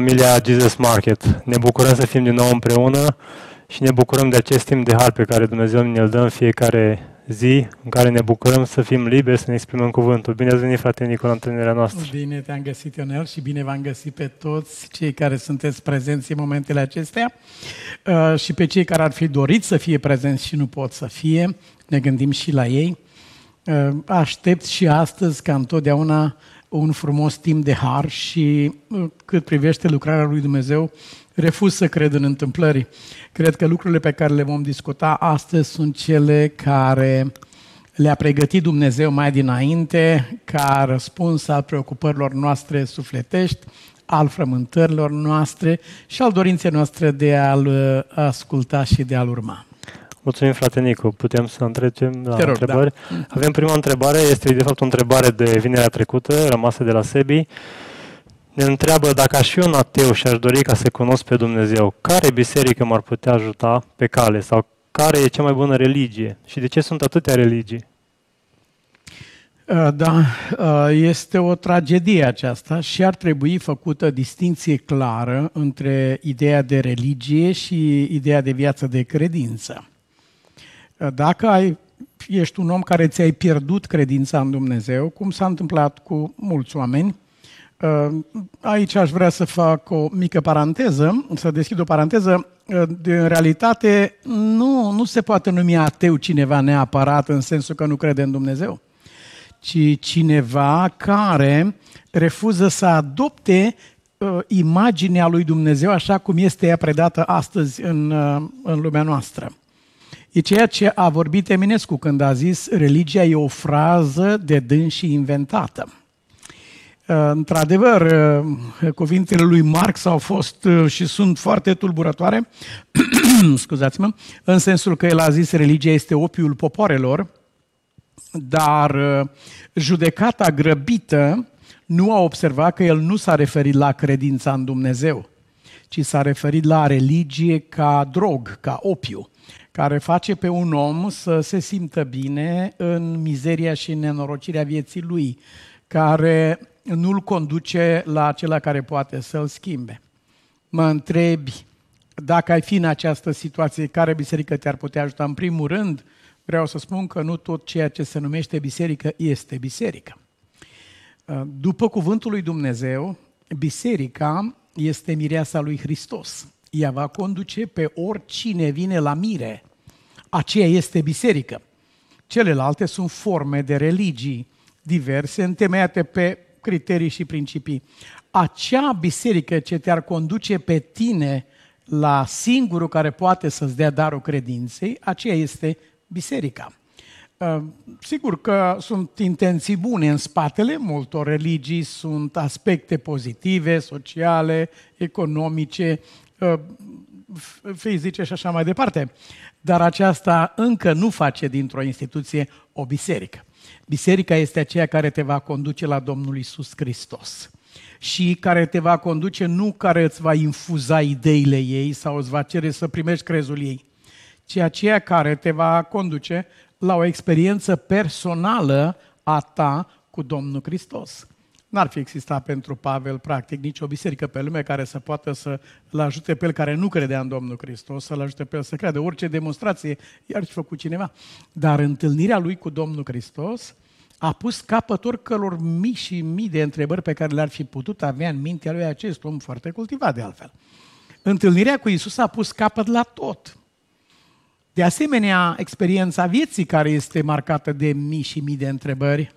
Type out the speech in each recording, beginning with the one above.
familia Jesus Market. Ne bucurăm să fim din nou împreună și ne bucurăm de acest timp de har pe care Dumnezeu ne-l dă în fiecare zi, în care ne bucurăm să fim liberi, să ne exprimăm cuvântul. Bine ați venit, frate Nicu, la întâlnirea noastră. Bine te-am găsit, Ionel, și bine v-am găsit pe toți cei care sunteți prezenți în momentele acestea uh, și pe cei care ar fi dorit să fie prezenți și nu pot să fie. Ne gândim și la ei. Uh, aștept și astăzi, ca întotdeauna, un frumos timp de har și uh, cât privește lucrarea lui Dumnezeu, refuz să cred în întâmplări. Cred că lucrurile pe care le vom discuta astăzi sunt cele care le-a pregătit Dumnezeu mai dinainte ca răspuns al preocupărilor noastre sufletești, al frământărilor noastre și al dorinței noastre de a-L uh, asculta și de a-L urma. Mulțumim, frate Nicu. Putem să întrecem la rog, da. întrebări? Da. Avem prima întrebare. Este, de fapt, o întrebare de vinerea trecută, rămasă de la Sebi. Ne întreabă dacă aș fi un ateu și aș dori ca să cunosc pe Dumnezeu, care biserică m-ar putea ajuta pe cale sau care e cea mai bună religie și de ce sunt atâtea religii? Uh, da, uh, este o tragedie aceasta și ar trebui făcută distinție clară între ideea de religie și ideea de viață de credință. Dacă ai, ești un om care ți-ai pierdut credința în Dumnezeu, cum s-a întâmplat cu mulți oameni, uh, Aici aș vrea să fac o mică paranteză, să deschid o paranteză. Uh, de, în realitate, nu, nu se poate numi ateu cineva neapărat în sensul că nu crede în Dumnezeu, ci cineva care refuză să adopte uh, imaginea lui Dumnezeu așa cum este ea predată astăzi în, în lumea noastră. E ceea ce a vorbit Eminescu când a zis religia e o frază de și inventată. Uh, într-adevăr, uh, cuvintele lui Marx au fost uh, și sunt foarte tulburătoare, scuzați-mă, în sensul că el a zis religia este opiul popoarelor, dar judecata grăbită nu a observat că el nu s-a referit la credința în Dumnezeu, ci s-a referit la religie ca drog, ca opiu care face pe un om să se simtă bine în mizeria și nenorocirea vieții lui, care nu-l conduce la acela care poate să-l schimbe. Mă întrebi, dacă ai fi în această situație, care biserică te-ar putea ajuta? În primul rând, vreau să spun că nu tot ceea ce se numește biserică este biserică. După cuvântul lui Dumnezeu, biserica este mireasa lui Hristos ea va conduce pe oricine vine la mire. Aceea este biserică. Celelalte sunt forme de religii diverse, întemeiate pe criterii și principii. Acea biserică ce te-ar conduce pe tine la singurul care poate să-ți dea darul credinței, aceea este biserica. Ă, sigur că sunt intenții bune în spatele multor religii, sunt aspecte pozitive, sociale, economice, Uh, fizice și așa mai departe. Dar aceasta încă nu face dintr-o instituție o biserică. Biserica este aceea care te va conduce la Domnul Isus Hristos și care te va conduce, nu care îți va infuza ideile ei sau îți va cere să primești crezul ei, ci aceea care te va conduce la o experiență personală a ta cu Domnul Hristos. N-ar fi existat pentru Pavel, practic, nicio biserică pe lume care să poată să-l ajute pe el care nu credea în Domnul Hristos, să-l ajute pe el să creadă. Orice demonstrație i-ar fi făcut cineva. Dar întâlnirea lui cu Domnul Hristos a pus capăt oricălor mii și mii de întrebări pe care le-ar fi putut avea în mintea lui acest om foarte cultivat de altfel. Întâlnirea cu Isus a pus capăt la tot. De asemenea, experiența vieții care este marcată de mii și mii de întrebări,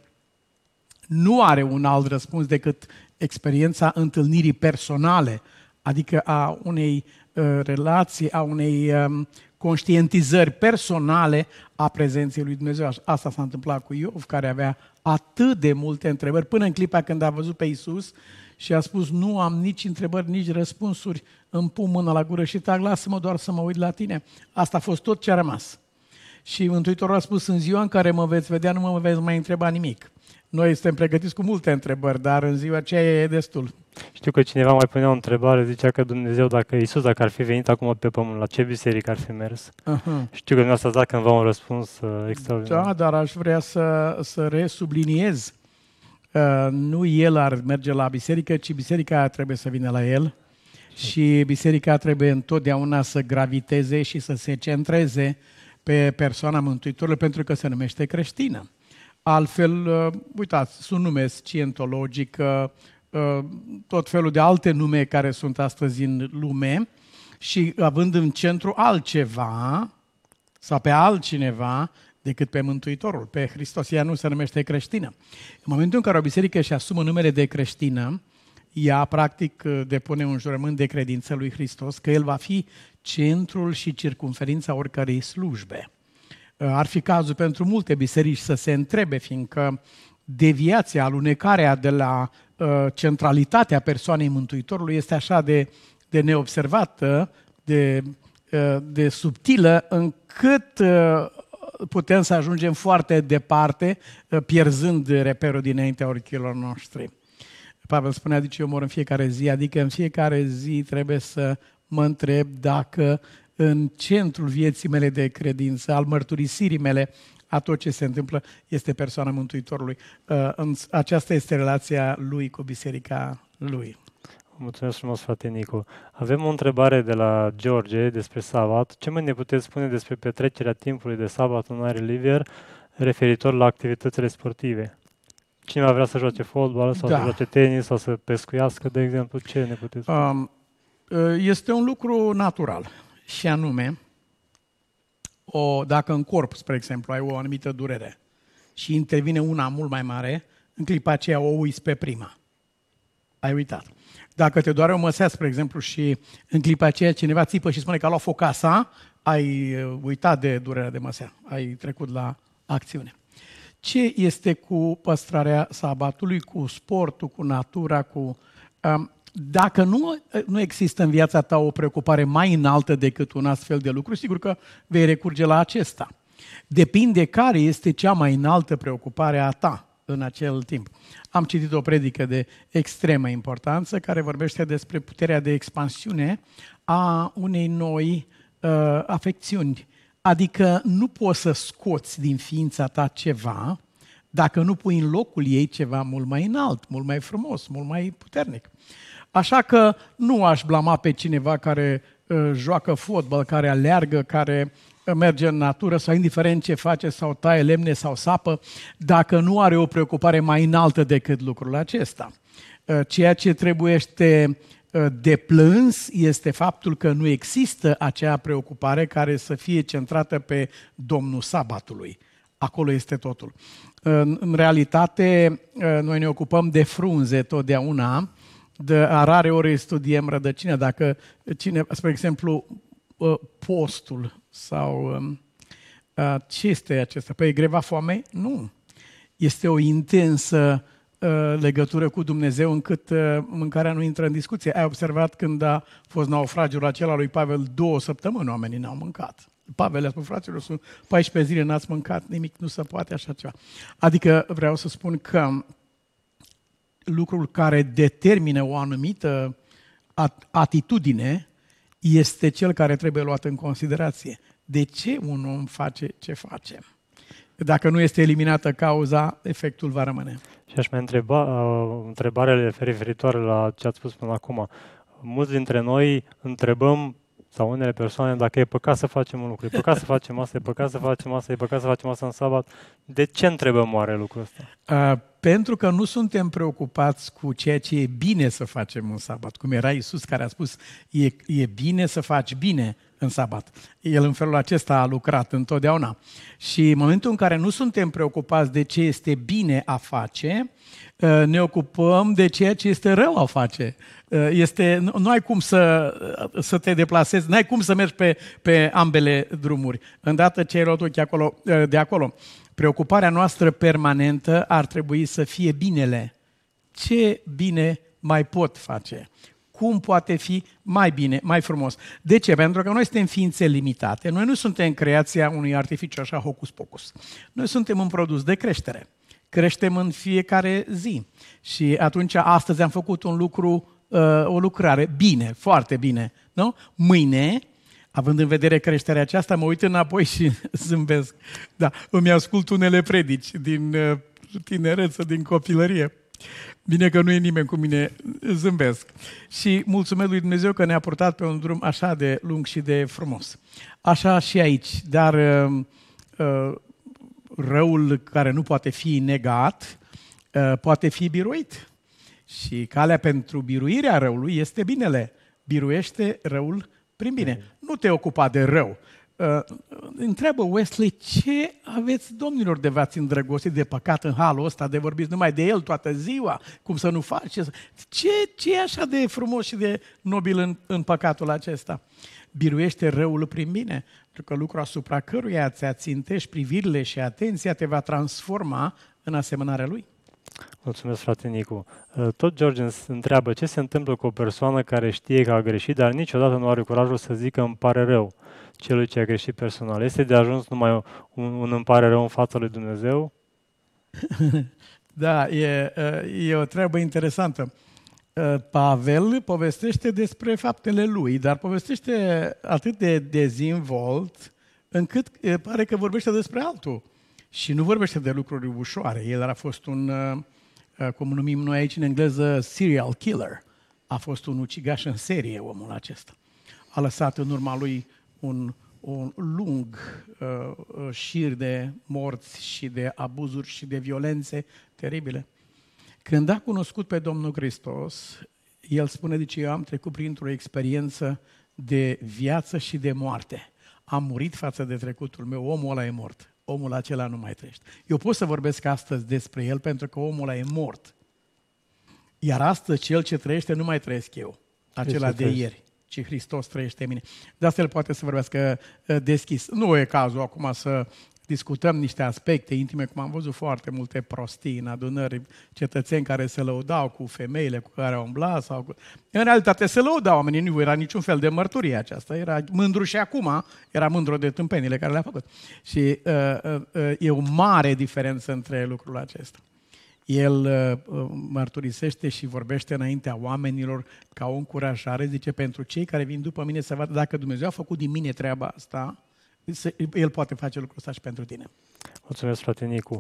nu are un alt răspuns decât experiența întâlnirii personale, adică a unei uh, relații, a unei um, conștientizări personale a prezenței lui Dumnezeu. Asta s-a întâmplat cu Iov, care avea atât de multe întrebări, până în clipa când a văzut pe Isus și a spus, nu am nici întrebări, nici răspunsuri, îmi pun mâna la gură și tag, lasă-mă doar să mă uit la tine. Asta a fost tot ce a rămas. Și Mântuitorul a spus, în ziua în care mă veți vedea, nu mă veți mai întreba nimic. Noi suntem pregătiți cu multe întrebări, dar în ziua aceea e destul. Știu că cineva mai punea o întrebare, zicea că Dumnezeu, dacă Isus, dacă ar fi venit acum pe pământ, la ce biserică ar fi mers? Uh-huh. Știu că dumneavoastră ați dat cândva un răspuns uh, extraordinar. Da, dar aș vrea să, să resubliniez. Uh, nu el ar merge la biserică, ci biserica trebuie să vină la el. Și biserica trebuie întotdeauna să graviteze și să se centreze pe persoana Mântuitorului pentru că se numește creștină. Altfel, uh, uitați, sunt nume scientologică, uh, uh, tot felul de alte nume care sunt astăzi în lume și având în centru altceva sau pe altcineva decât pe Mântuitorul, pe Hristos. Ea nu se numește creștină. În momentul în care o biserică își asumă numele de creștină, ea practic depune un jurământ de credință lui Hristos că El va fi centrul și circunferința oricărei slujbe. Ar fi cazul pentru multe biserici să se întrebe, fiindcă deviația, alunecarea de la uh, centralitatea persoanei Mântuitorului este așa de, de neobservată, uh, de, uh, de subtilă, încât putem să ajungem foarte departe, pierzând reperul dinaintea orichilor noștri. Pavel spune, adică eu mor în fiecare zi, adică în fiecare zi trebuie să mă întreb dacă în centrul vieții mele de credință, al mărturisirii mele a tot ce se întâmplă, este persoana Mântuitorului. Uh, aceasta este relația lui cu biserica lui. Mulțumesc frumos, frate Nicu. Avem o întrebare de la George despre sabat. Ce mai ne puteți spune despre petrecerea timpului de sabat în aer liber referitor la activitățile sportive? Cineva vrea să joace fotbal sau da. să joace tenis sau să pescuiască, de exemplu, ce ne puteți spune? Um, uh, este un lucru natural și anume, o, dacă în corp, spre exemplu, ai o anumită durere și intervine una mult mai mare, în clipa aceea o uiți pe prima. Ai uitat. Dacă te doare o măsea, spre exemplu, și în clipa aceea cineva țipă și spune că a luat foc casa, ai uh, uitat de durerea de măsea, ai trecut la acțiune. Ce este cu păstrarea sabatului, cu sportul, cu natura, cu... Um, dacă nu, nu există în viața ta o preocupare mai înaltă decât un astfel de lucru, sigur că vei recurge la acesta. Depinde care este cea mai înaltă preocupare a ta în acel timp. Am citit o predică de extremă importanță care vorbește despre puterea de expansiune a unei noi uh, afecțiuni. Adică nu poți să scoți din ființa ta ceva dacă nu pui în locul ei ceva mult mai înalt, mult mai frumos, mult mai puternic. Uh, Așa că nu aș blama pe cineva care uh, joacă fotbal, care aleargă, care uh, merge în natură sau indiferent ce face sau taie lemne sau sapă, dacă nu are o preocupare mai înaltă decât lucrul acesta. Uh, ceea ce este uh, de plâns este faptul că nu există acea preocupare care să fie centrată pe Domnul Sabatului. Acolo este totul. În realitate, noi ne ocupăm de frunze totdeauna de rare ori studiem rădăcina, dacă cine, spre exemplu, uh, postul sau um, uh, ce este acesta? Păi greva foamei? Nu. Este o intensă uh, legătură cu Dumnezeu încât mâncarea nu intră în discuție. Ai observat când a fost naufragiul acela lui Pavel, două săptămâni oamenii n-au mâncat. Pavel a spus, fraților, sunt 14 zile, n-ați mâncat nimic, nu se poate așa ceva. Adică vreau să spun că lucrul care determină o anumită atitudine este cel care trebuie luat în considerație. De ce un om face ce face? Dacă nu este eliminată cauza, efectul va rămâne. Și aș mai întreba uh, întrebarele referitoare la ce ați spus până acum. Mulți dintre noi întrebăm sau unele persoane dacă e păcat să facem un lucru, e păcat să facem asta, e păcat să facem asta, e păcat să facem asta în sabat. De ce întrebăm oare lucrul ăsta? Uh, pentru că nu suntem preocupați cu ceea ce e bine să facem în sabat, cum era Isus care a spus, e, e bine să faci bine, în sabat. El în felul acesta a lucrat întotdeauna. Și în momentul în care nu suntem preocupați de ce este bine a face, ă, ne ocupăm de ceea ce este rău a face. Ă, este, nu, nu ai cum să, ă, să te deplasezi, nu ai cum să mergi pe, pe ambele drumuri. Îndată ce ai luat ochii acolo, de acolo. Preocuparea noastră permanentă ar trebui să fie binele. Ce bine mai pot face? cum poate fi mai bine, mai frumos. De ce? Pentru că noi suntem ființe limitate. Noi nu suntem creația unui artificiu așa hocus-pocus. Noi suntem un produs de creștere. Creștem în fiecare zi. Și atunci, astăzi am făcut un lucru, uh, o lucrare bine, foarte bine. Nu? Mâine, având în vedere creșterea aceasta, mă uit înapoi și zâmbesc. Da, îmi ascult unele predici din uh, tinereță, din copilărie. Bine că nu e nimeni cu mine, zâmbesc. Și mulțumesc lui Dumnezeu că ne-a purtat pe un drum așa de lung și de frumos. Așa și aici, dar uh, uh, răul care nu poate fi negat, uh, poate fi biruit. Și calea pentru biruirea răului este binele. Biruiește răul prin bine. Nu te ocupa de rău. Uh, întreabă Wesley, ce aveți, domnilor, de v-ați îndrăgostit de păcat în halul ăsta, de vorbiți numai de el toată ziua, cum să nu faceți? Ce, ce e așa de frumos și de nobil în, în păcatul acesta? Biruiește răul prin mine, pentru că lucrul asupra căruia ți ațintești privirile și atenția te va transforma în asemănarea lui. Mulțumesc, frate Nicu. Uh, tot George întreabă ce se întâmplă cu o persoană care știe că a greșit, dar niciodată nu are curajul să zică îmi pare rău celui ce a greșit personal? Este de ajuns numai un, un împare rău în fața lui Dumnezeu? da, e, e o treabă interesantă. Ă, Pavel povestește despre faptele lui, dar povestește atât de dezinvolt încât pare că vorbește despre altul. Și nu vorbește de lucruri ușoare. El a fost un, ă, ă, cum numim noi aici în engleză, serial killer. A fost un ucigaș în serie omul acesta. A lăsat în urma lui un, un lung uh, uh, șir de morți și de abuzuri și de violențe teribile. Când a cunoscut pe Domnul Hristos, el spune, zice, eu am trecut printr-o experiență de viață și de moarte. Am murit față de trecutul meu, omul ăla e mort, omul acela nu mai trăiește. Eu pot să vorbesc astăzi despre el pentru că omul ăla e mort. Iar astăzi cel ce trăiește nu mai trăiesc eu, acela de ieri ci Hristos trăiește în mine. De asta el poate să vorbească ă, deschis. Nu e cazul acum să discutăm niște aspecte intime, cum am văzut foarte multe prostii în adunări, cetățeni care se lăudau cu femeile cu care au umblat. Sau cu... În realitate se lăudau oamenii, nu era niciun fel de mărturie aceasta, era mândru și acum, era mândru de tâmpenile care le-a făcut. Și uh, uh, uh, e o mare diferență între lucrul acesta el uh, uh, mărturisește și vorbește înaintea oamenilor ca o încurajare, zice, pentru cei care vin după mine să vadă dacă Dumnezeu a făcut din mine treaba asta, el poate face lucrul ăsta și pentru tine. Mulțumesc, frate Nicu.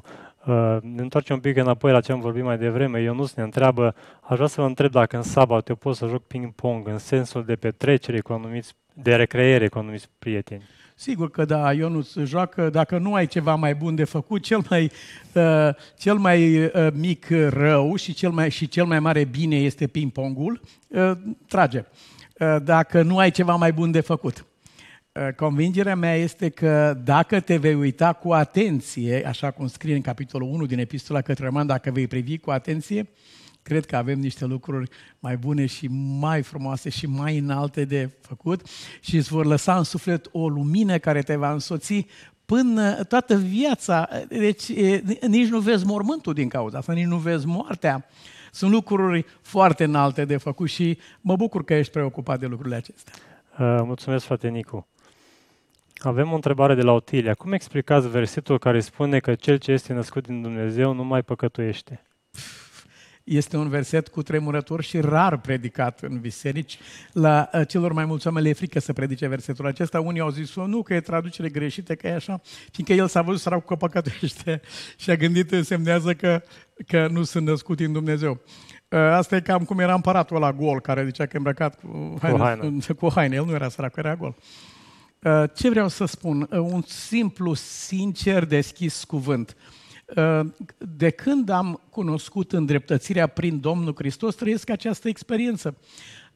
Uh, ne întoarcem un pic înapoi la ce am vorbit mai devreme. nu ne întreabă, aș vrea să vă întreb dacă în sabat eu pot să joc ping-pong în sensul de petrecere cu anumiți, de recreere cu anumiți prieteni. Sigur că da, Ionuț joacă, dacă nu ai ceva mai bun de făcut, cel mai, uh, cel mai uh, mic rău și cel mai, și cel mai mare bine este ping-pongul, uh, trage. Uh, dacă nu ai ceva mai bun de făcut. Uh, convingerea mea este că dacă te vei uita cu atenție, așa cum scrie în capitolul 1 din epistola către Roman, dacă vei privi cu atenție, uh, cred că avem niște lucruri mai bune și mai frumoase și mai înalte de făcut și îți vor lăsa în suflet o lumină care te va însoți până toată viața. Deci nici nu vezi mormântul din cauza asta, nici nu vezi moartea. Sunt lucruri foarte înalte de făcut și mă bucur că ești preocupat de lucrurile acestea. Uh, mulțumesc, frate Nicu. Avem o întrebare de la Otilia. Cum explicați versetul care spune că cel ce este născut din Dumnezeu nu mai păcătuiește? Pff. Este un verset cu tremurător și rar predicat în biserici. La uh, celor mai mulți oameni le e frică să predice versetul acesta. Unii au zis, nu, că e traducere greșită, că e așa, fiindcă el s-a văzut sărac cu păcătuiește și a gândit, însemnează că, că nu sunt născut în Dumnezeu. Uh, asta e cam cum era împăratul la gol, care zicea că îmbrăcat cu haine, cu haine. Cu haine. El nu era sărac, era gol. Uh, ce vreau să spun? Un simplu, sincer, deschis cuvânt de când am cunoscut îndreptățirea prin Domnul Hristos, trăiesc această experiență.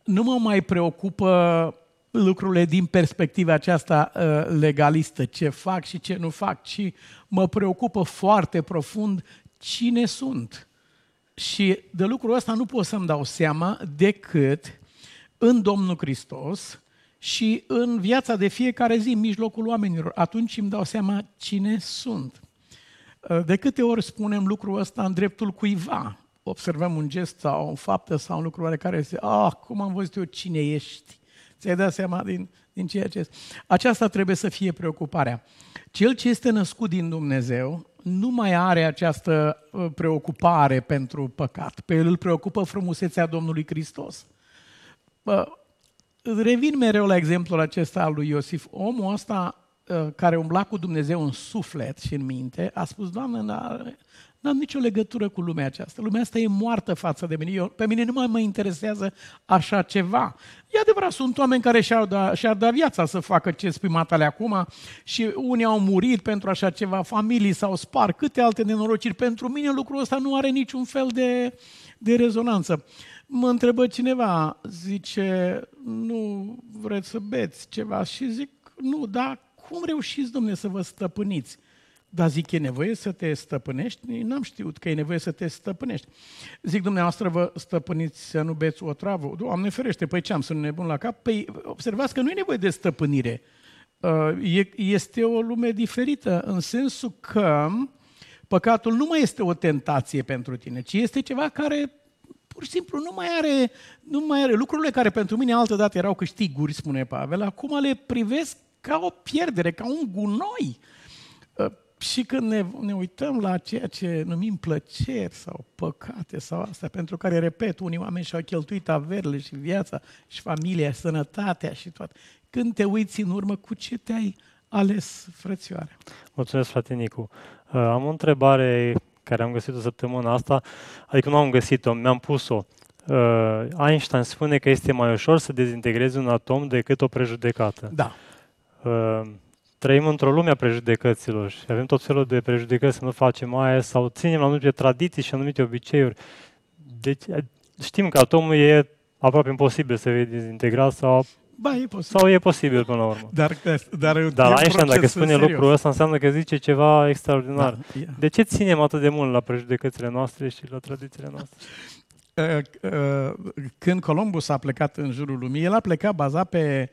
Nu mă mai preocupă lucrurile din perspectiva aceasta uh, legalistă, ce fac și ce nu fac, ci mă preocupă foarte profund cine sunt. Și de lucrul ăsta nu pot să-mi dau seama decât în Domnul Hristos și în viața de fiecare zi, în mijlocul oamenilor. Atunci îmi dau seama cine sunt. Uh, de câte ori spunem lucrul ăsta în dreptul cuiva? Observăm un gest sau o faptă sau un lucru care este, ah, cum am văzut eu cine ești? Ți-ai dat seama din, din ceea ce este. Aceasta trebuie să fie preocuparea. Cel ce este născut din Dumnezeu nu mai are această uh, preocupare pentru păcat. Pe el îl preocupă frumusețea Domnului Hristos. Bă, uh, revin mereu la exemplul acesta al lui Iosif. Omul ăsta Uh, care umbla cu Dumnezeu în suflet și în minte, a spus, Doamne, n-am nicio legătură cu lumea aceasta. Lumea asta e moartă față de mine. Eu, pe mine nu mai mă interesează așa ceva. E adevărat, sunt oameni care și-ar da, și da viața să facă ce spui matale acum și unii au murit pentru așa ceva, familii s-au spart, câte alte nenorociri. Pentru mine lucrul ăsta nu are niciun fel de, de rezonanță. Mă întrebă cineva, zice, nu vreți să beți ceva? Și zic, nu, da, cum reușiți, domne, să vă stăpâniți? Dar zic, e nevoie să te stăpânești? N-am știut că e nevoie să te stăpânești. Zic, dumneavoastră, vă stăpâniți să nu beți o travă? Doamne ferește, păi ce am, nu nebun la cap? Păi observați că nu e nevoie de stăpânire. Uh, este o lume diferită, în sensul că păcatul nu mai este o tentație pentru tine, ci este ceva care pur și simplu nu mai are, nu mai are lucrurile care pentru mine altădată erau câștiguri, spune Pavel, acum le privesc ca o pierdere, ca un gunoi. Uh, și când ne, ne uităm la ceea ce numim plăceri sau păcate sau astea, pentru care, repet, unii oameni și-au cheltuit averile și viața și familia, sănătatea și toate, când te uiți în urmă, cu ce te-ai ales, frățioare? Mulțumesc, frate Nicu. Uh, am o întrebare care am găsit-o săptămâna asta, adică nu am găsit-o, mi-am pus-o. Uh, Einstein spune că este mai ușor să dezintegrezi un atom decât o prejudecată. Da. Ehm, trăim într-o lume a prejudecăților și avem tot felul de prejudecăți să nu facem aia sau ținem la anumite tradiții și anumite obiceiuri. Deci eh, știm că atomul e aproape imposibil să fie dezintegrat sau Ba, e posibil. Sau e posibil până la urmă. Dar, eh, dar, dar Einstein, dacă spune serios. lucrul ăsta, înseamnă că zice ceva extraordinar. Da, yeah. De ce ținem atât de mult la prejudecățile noastre și la tradițiile noastre? Ă, ă, când Columbus a plecat în jurul lumii, el a plecat bazat pe,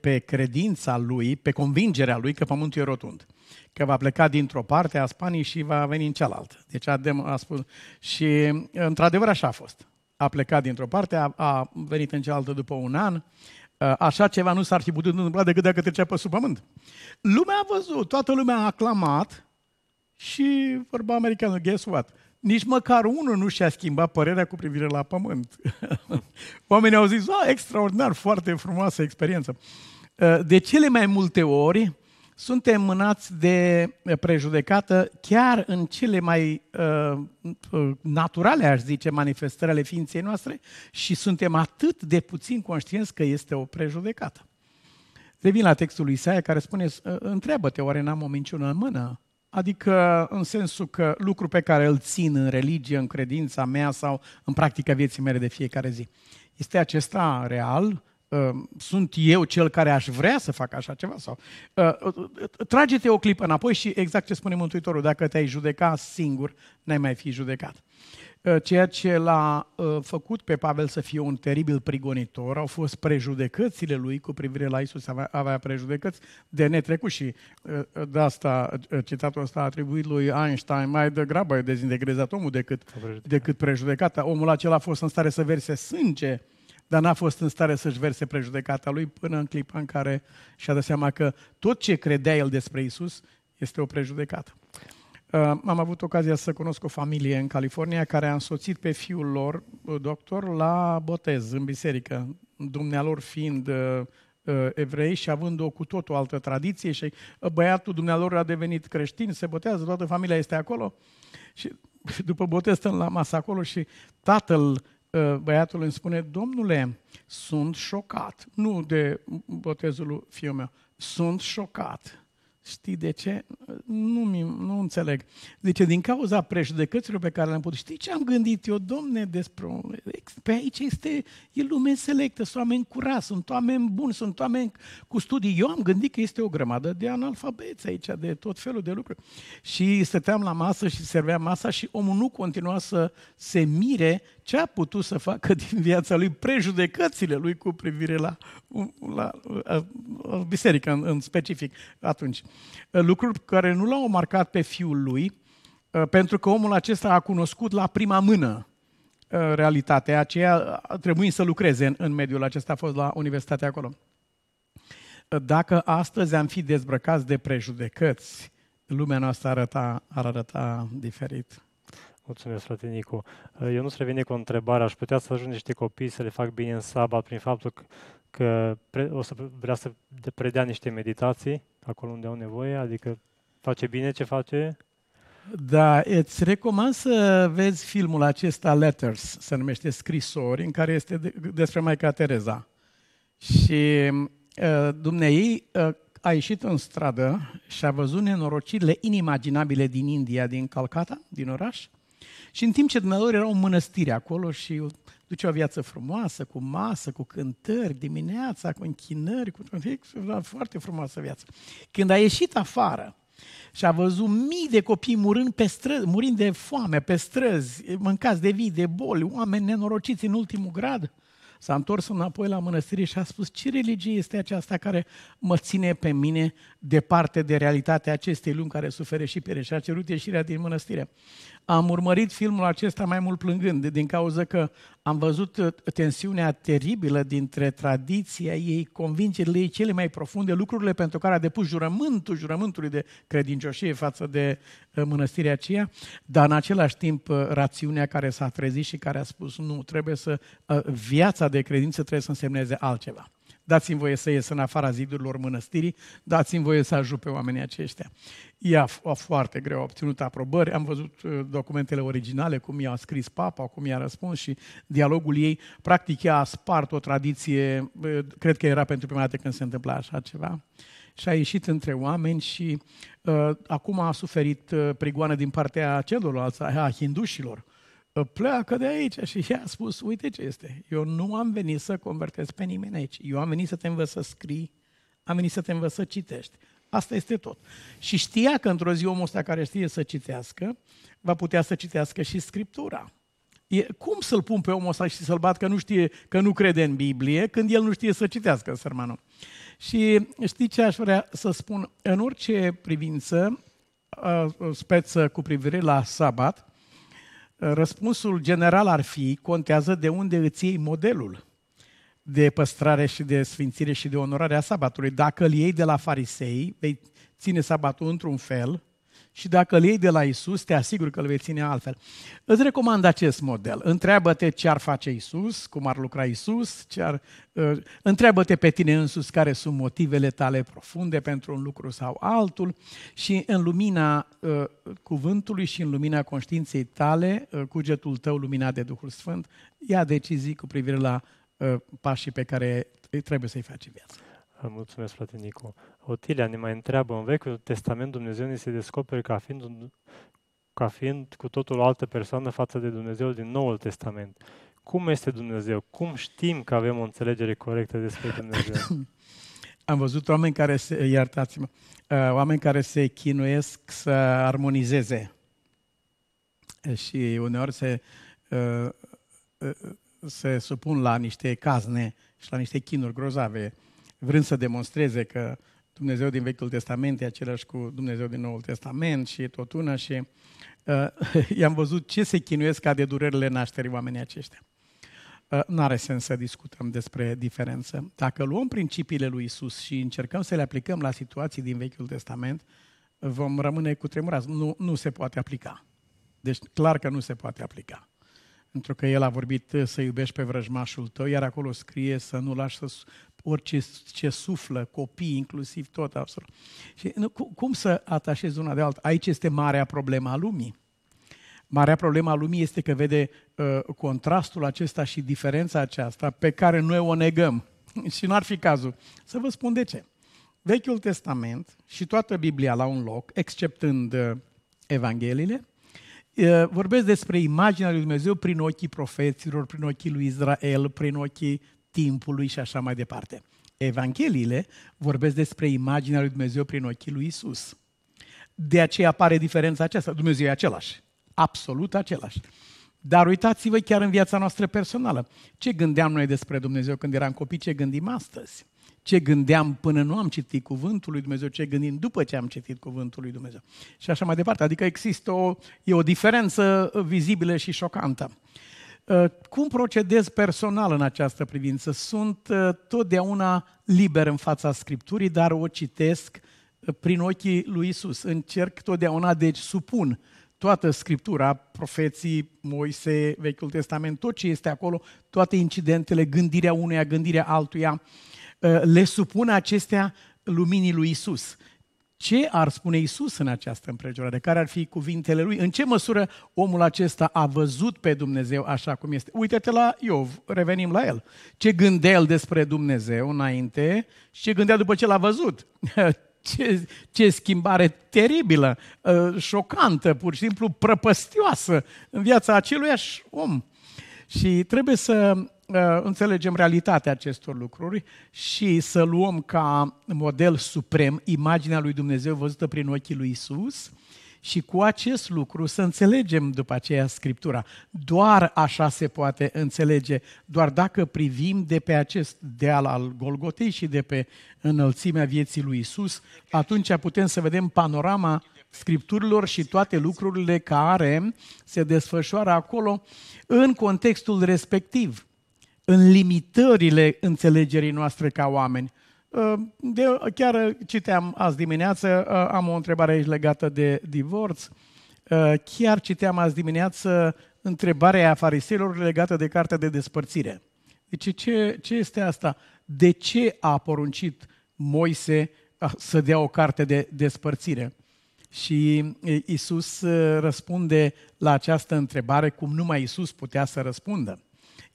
pe credința lui, pe convingerea lui că pământul e rotund. Că va pleca dintr-o parte a Spaniei și va veni în cealaltă. Deci a, dem- a spus și într-adevăr așa a fost. A plecat dintr-o parte, a, a venit în cealaltă după un an, ă, Așa ceva nu s-ar fi putut întâmpla decât dacă trecea pe sub pământ. Lumea a văzut, toată lumea a aclamat și vorba americană, guess what? nici măcar unul nu și-a schimbat părerea cu privire la pământ. Oamenii au zis, a, extraordinar, foarte frumoasă experiență. Uh, de cele mai multe ori, suntem mânați de prejudecată chiar în cele mai uh, uh, naturale, aș zice, manifestări ale ființei noastre și suntem atât de puțin conștienți că este o prejudecată. Revin la textul lui Isaia care spune, uh, întreabă-te, oare n-am o minciună în mână? Adică în sensul că lucru pe care îl țin în religie, în credința mea sau în practica vieții mele de fiecare zi. Este acesta real? Ă, sunt eu cel care aș vrea să fac așa ceva? sau ă, ă, Trage-te o clipă înapoi și exact ce spune Mântuitorul, dacă te-ai judeca singur, n-ai mai fi judecat. Eh, ceea ce l-a eh, făcut pe Pavel să fie un teribil prigonitor au fost prejudecățile lui cu privire la Isus, avea, prejudecăți de netrecut și eh, de asta citatul ăsta atribuit lui Einstein mai degrabă dezintegrezat omul decât, decât prejudecata. Omul acela a fost în stare să verse sânge dar n-a fost în stare să-și verse prejudecata lui până în clipa în care și-a dat seama că tot ce credea el despre Isus este o prejudecată. Uh, am avut ocazia să cunosc o familie în California care a însoțit pe fiul lor, uh, doctor, la botez în biserică, dumnealor fiind uh, evrei și având o cu tot o altă tradiție și băiatul dumnealor a devenit creștin, se botează, toată familia este acolo și după botez stăm la masă acolo și tatăl băiatul îmi spune, domnule, sunt șocat, nu de botezul fiul meu, sunt șocat Știi de ce? Nu, nu înțeleg. Zice, din cauza prejudecăților pe care le-am putut. Știi ce am gândit eu, domne, despre... Pe aici este e lume selectă, sunt oameni curați, sunt oameni buni, sunt oameni cu studii. Eu am gândit că este o grămadă de analfabeți aici, de tot felul de lucruri. Și stăteam la masă și serveam masa și omul nu continua să se mire ce a putut să facă din viața lui prejudecățile lui cu privire la, la, la, la biserică în, în specific atunci. Lucruri care nu l-au marcat pe fiul lui, uh, pentru că omul acesta a cunoscut la prima mână uh, realitatea aceea, trebuie să lucreze în, în mediul acesta, a fost la universitatea acolo. Uh, dacă astăzi am fi dezbrăcați de prejudecăți, lumea noastră arăta, ar arăta diferit. Mulțumesc, frate Nicu. Eu eh, nu ți revine cu o întrebare. Aș putea să ajung niște copii să le fac bine în sabat prin faptul că, pre, o să vrea să predea niște meditații acolo unde au nevoie? Adică face bine ce face? Da, îți recomand să vezi filmul acesta Letters, se numește Scrisori, în care este despre Maica Tereza. Și eh, dumneai eh, a ieșit în stradă și a văzut nenorocirile inimaginabile din India, din Calcata, din oraș, și în timp ce dumneavoastră era o mănăstire acolo și duce o viață frumoasă, cu masă, cu cântări dimineața, cu închinări, cu da, foarte frumoasă viață. Când a ieșit afară, și a văzut mii de copii murind, pe străzi, murind de foame pe străzi, mâncați de vii, de boli, oameni nenorociți în ultimul grad. S-a întors înapoi la mănăstire și a spus, ce religie este aceasta care mă ține pe mine departe de realitatea acestei lumi care sufere și pere? Și a cerut ieșirea din mănăstire. Am urmărit filmul acesta mai mult plângând, din cauza că am văzut uh, tensiunea teribilă dintre tradiția ei, convingerile ei cele mai profunde, lucrurile pentru care a depus jurământul, jurământului de credincioșie față de uh, mănăstirea aceea, dar în același timp uh, rațiunea care s-a trezit și care a spus nu, trebuie să, viața de credință trebuie să însemneze altceva dați-mi voie să ies în afara zidurilor mănăstirii, dați-mi voie să ajut pe oamenii aceștia. Ea a foarte greu, a obținut aprobări, am văzut uh, documentele originale, cum i-a scris papa, cum i-a răspuns și dialogul ei, practic ea a spart o tradiție, uh, cred că era pentru prima dată când se întâmpla așa ceva și a ieșit între oameni și uh, acum a suferit uh, prigoană din partea celorlalți, a hindușilor pleacă de aici și ea a spus, uite ce este, eu nu am venit să convertesc pe nimeni aici, eu am venit să te învăț să scrii, am venit să te învăț să citești. Asta este tot. Și știa că într-o zi omul ăsta care știe să citească, va putea să citească și Scriptura. E, cum să-l pun pe omul ăsta și să-l bat că nu știe, că nu crede în Biblie, când el nu știe să citească, sărmanul? Și știi ce aș vrea să spun? În orice privință, speță cu privire la sabat, Răspunsul general ar fi, contează de unde îți iei modelul de păstrare și de sfințire și de onorare a sabatului. Dacă îl iei de la farisei, vei ține sabatul într-un fel, și dacă îl iei de la Isus, te asigur că îl vei ține altfel. Îți recomand acest model. Întreabă-te ce ar face Isus, cum ar lucra Isus, ce ar, uh, întreabă-te pe tine însuți care sunt motivele tale profunde pentru un lucru sau altul și în lumina uh, cuvântului și în lumina conștiinței tale, uh, cugetul tău luminat de Duhul Sfânt, ia decizii cu privire la uh, pașii pe care trebuie să-i faci în viață. Mulțumesc, frate Nicu. Otilia ne mai întreabă, în Vechiul Testament Dumnezeu ne se descoperă ca fiind, ca fiind cu totul o altă persoană față de Dumnezeu din Noul Testament. Cum este Dumnezeu? Cum știm că avem o înțelegere corectă despre Dumnezeu? Am văzut oameni care, se, iertați-mă, uh, oameni care se chinuiesc să armonizeze. Și uneori se, uh, uh, se supun la niște cazne și la niște chinuri grozave vrând să demonstreze că Dumnezeu din Vechiul Testament e același cu Dumnezeu din Noul Testament și e tot una și uh, i-am văzut ce se chinuiesc ca de durerile nașterii oamenii aceștia. Uh, nu are sens să discutăm despre diferență. Dacă luăm principiile lui Isus și încercăm să le aplicăm la situații din Vechiul Testament, vom rămâne cu tremurați. Nu, nu se poate aplica. Deci clar că nu se poate aplica. Pentru că el a vorbit să iubești pe vrăjmașul tău, iar acolo scrie să nu lași să orice ce suflă, copii inclusiv, tot absolut. Și nu, cum să atașezi una de alta? Aici este marea problema a lumii. Marea problema a lumii este că vede uh, contrastul acesta și diferența aceasta pe care noi o negăm. și nu ar fi cazul. Să vă spun de ce. Vechiul Testament și toată Biblia la un loc, exceptând uh, Evangheliile, uh, vorbesc despre imaginea lui Dumnezeu prin ochii profeților, prin ochii lui Israel, prin ochii timpului și așa mai departe. Evangheliile vorbesc despre imaginea lui Dumnezeu prin ochii lui Isus. De aceea apare diferența aceasta. Dumnezeu e același. Absolut același. Dar uitați-vă chiar în viața noastră personală. Ce gândeam noi despre Dumnezeu când eram copii, ce gândim astăzi? Ce gândeam până nu am citit Cuvântul lui Dumnezeu, ce gândim după ce am citit Cuvântul lui Dumnezeu. Și așa mai departe. Adică există o, e o diferență vizibilă și șocantă. Uh, cum procedez personal în această privință? Sunt uh, totdeauna liber în fața Scripturii, dar o citesc uh, prin ochii lui Isus. Încerc totdeauna, deci supun toată Scriptura, profeții, Moise, Vechiul Testament, tot ce este acolo, toate incidentele, gândirea unuia, gândirea altuia, le supun acestea luminii lui Isus. Ce ar spune Isus în această împrejurare? Care ar fi cuvintele lui? În ce măsură omul acesta a văzut pe Dumnezeu așa cum este? Uită-te la Iov, revenim la el. Ce gândea el despre Dumnezeu înainte și ce gândea după ce l-a văzut? Ce, ce schimbare teribilă, uh, șocantă, pur și simplu prăpăstioasă în viața acelui om. Și trebuie să Eh, înțelegem realitatea acestor lucruri și să luăm ca model suprem imaginea lui Dumnezeu văzută prin ochii lui Isus și cu acest lucru să înțelegem după aceea Scriptura. Doar așa se poate înțelege, doar dacă privim de pe acest deal al Golgotei și de pe înălțimea vieții lui Isus, atunci putem să vedem panorama scripturilor și toate lucrurile care se desfășoară acolo în contextul respectiv în limitările înțelegerii noastre ca oameni. Uh, de, chiar citeam azi dimineață, uh, am o întrebare aici legată de divorț, uh, chiar citeam azi dimineață întrebarea a fariseilor legată de cartea de despărțire. Deci ce, ce este asta? De ce a poruncit Moise să dea o carte de despărțire? Și Isus răspunde la această întrebare cum numai Isus putea să răspundă.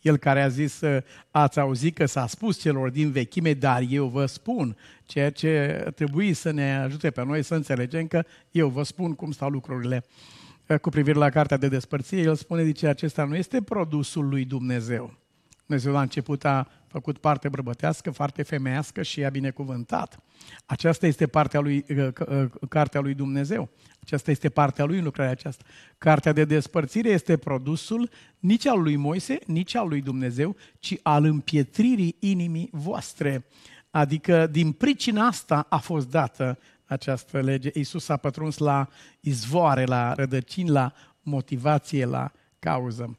El care a zis, ă, ați auzit că s-a spus celor din vechime, dar eu vă spun, ceea ce trebuie să ne ajute pe noi să înțelegem că eu vă spun cum stau lucrurile. Ă, cu privire la cartea de despărțire, el spune, zice, deci, acesta nu este produsul lui Dumnezeu. Dumnezeu la început a făcut parte bărbătească, foarte femească și i-a binecuvântat. Aceasta este partea lui, uh, uh, cartea lui Dumnezeu. Aceasta este partea lui în lucrarea aceasta. Cartea de despărțire este produsul nici al lui Moise, nici al lui Dumnezeu, ci al împietririi inimii voastre. Adică din pricina asta a fost dată această lege. Iisus a pătruns la izvoare, la rădăcini, la motivație, la cauză.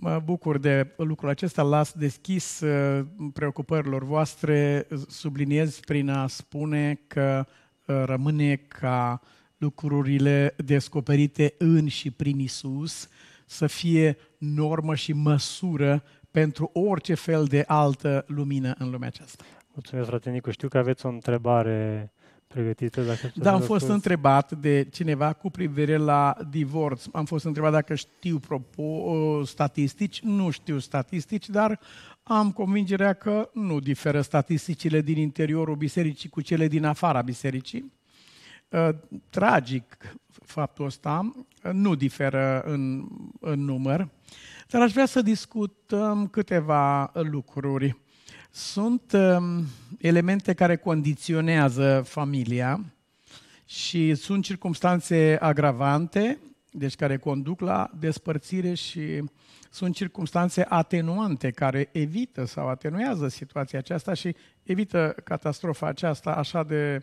Mă bucur de lucrul acesta, las deschis uh, preocupărilor voastre, subliniez prin a spune că uh, rămâne ca lucrurile descoperite în și prin Isus să fie normă și măsură pentru orice fel de altă lumină în lumea aceasta. Mulțumesc, frate Nicu. Știu că aveți o întrebare pregătită. Dacă da, am fost întrebat de cineva cu privire la divorț. Am fost întrebat dacă știu propo- statistici. Nu știu statistici, dar am convingerea că nu diferă statisticile din interiorul bisericii cu cele din afara bisericii. Ă, tragic faptul ăsta, nu diferă în, în număr, dar aș vrea să discutăm câteva lucruri. Sunt um, elemente care condiționează familia și sunt circumstanțe agravante, deci care conduc la despărțire și sunt circumstanțe atenuante care evită sau atenuează situația aceasta și evită catastrofa aceasta așa de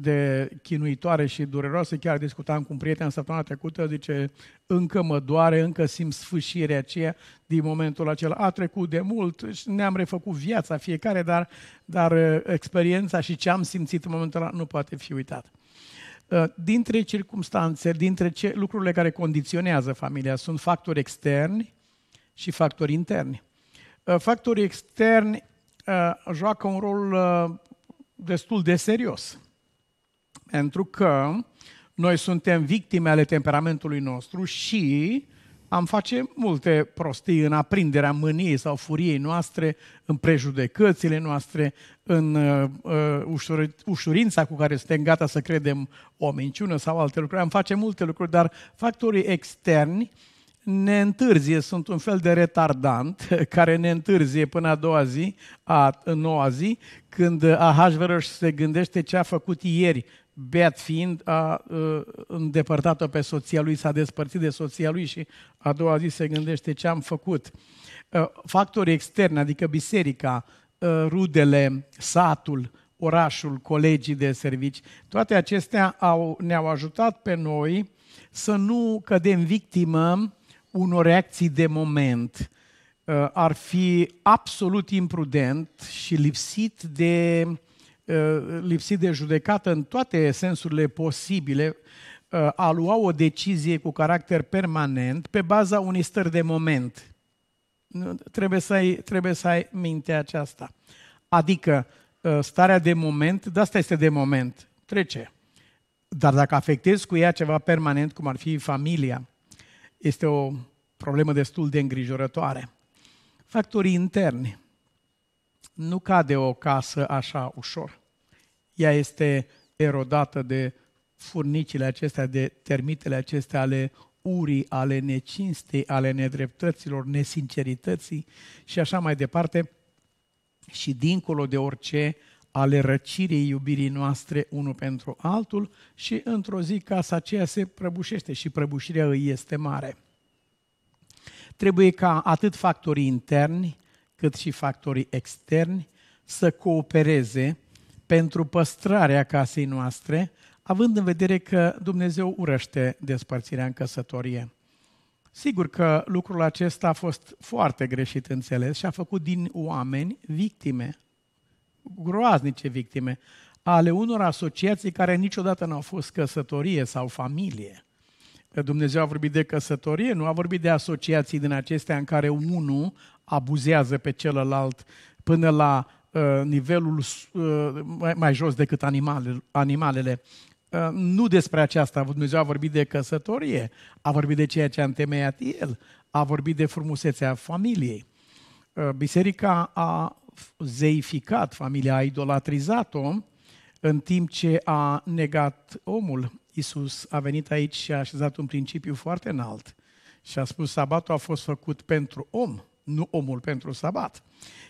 de chinuitoare și dureroase. Chiar discutam cu un prieten săptămâna trecută, zice, încă mă doare, încă simt sfârșirea aceea din momentul acela. A trecut de mult, ne-am refăcut viața fiecare, dar, dar uh, experiența și ce am simțit în momentul ăla nu poate fi uitat. Uh, dintre circumstanțe, dintre ce, lucrurile care condiționează familia, sunt factori externi și factori interni. Uh, factorii externi joacă un rol destul de serios pentru că noi suntem victime ale temperamentului nostru și am face multe prostii în aprinderea mâniei sau furiei noastre, în prejudecățile noastre, în uh, uh ușur, ușurința cu care suntem gata să credem o minciună sau alte lucruri. Am face multe lucruri, dar factorii externi ne întârzie, sunt un fel de retardant care ne întârzie până a doua zi, a noua zi, când AHVR uh, se gândește ce a făcut ieri beat fiind, a îndepărtat-o pe soția lui, s-a despărțit de soția lui și a doua zi se gândește ce am făcut. Factorii externi, adică biserica, rudele, satul, orașul, colegii de servici, toate acestea au, ne-au ajutat pe noi să nu cădem victimă unor reacții de moment. Ar fi absolut imprudent și lipsit de Uh, lipsit de judecată în toate sensurile posibile, uh, a lua o decizie cu caracter permanent pe baza unei stări de moment. Trebuie să ai, trebuie să ai mintea aceasta. Adică uh, starea de moment, de asta este de moment, trece. Dar dacă afectezi cu ea ceva permanent, cum ar fi familia, este o problemă destul de îngrijorătoare. Factorii interni nu cade o casă așa ușor. Ea este erodată de furnicile acestea, de termitele acestea ale urii, ale necinstei, ale nedreptăților, nesincerității și așa mai departe și dincolo de orice ale răcirii iubirii noastre unul pentru altul și într-o zi casa aceea se prăbușește și prăbușirea îi este mare. Trebuie ca atât factorii interni cât și factorii externi să coopereze pentru păstrarea casei noastre, având în vedere că Dumnezeu urăște despărțirea în căsătorie. Sigur că lucrul acesta a fost foarte greșit înțeles și a făcut din oameni victime, groaznice victime, ale unor asociații care niciodată n-au fost căsătorie sau familie. Dumnezeu a vorbit de căsătorie, nu a vorbit de asociații din acestea în care unul abuzează pe celălalt până la uh, nivelul uh, mai, mai jos decât animale, animalele. Uh, nu despre aceasta Dumnezeu a vorbit de căsătorie, a vorbit de ceea ce a întemeiat El, a vorbit de frumusețea familiei. Uh, biserica a zeificat familia, a idolatrizat-o, în timp ce a negat omul. Isus a venit aici și a așezat un principiu foarte înalt și a spus sabatul a fost făcut pentru om, nu omul pentru sabat.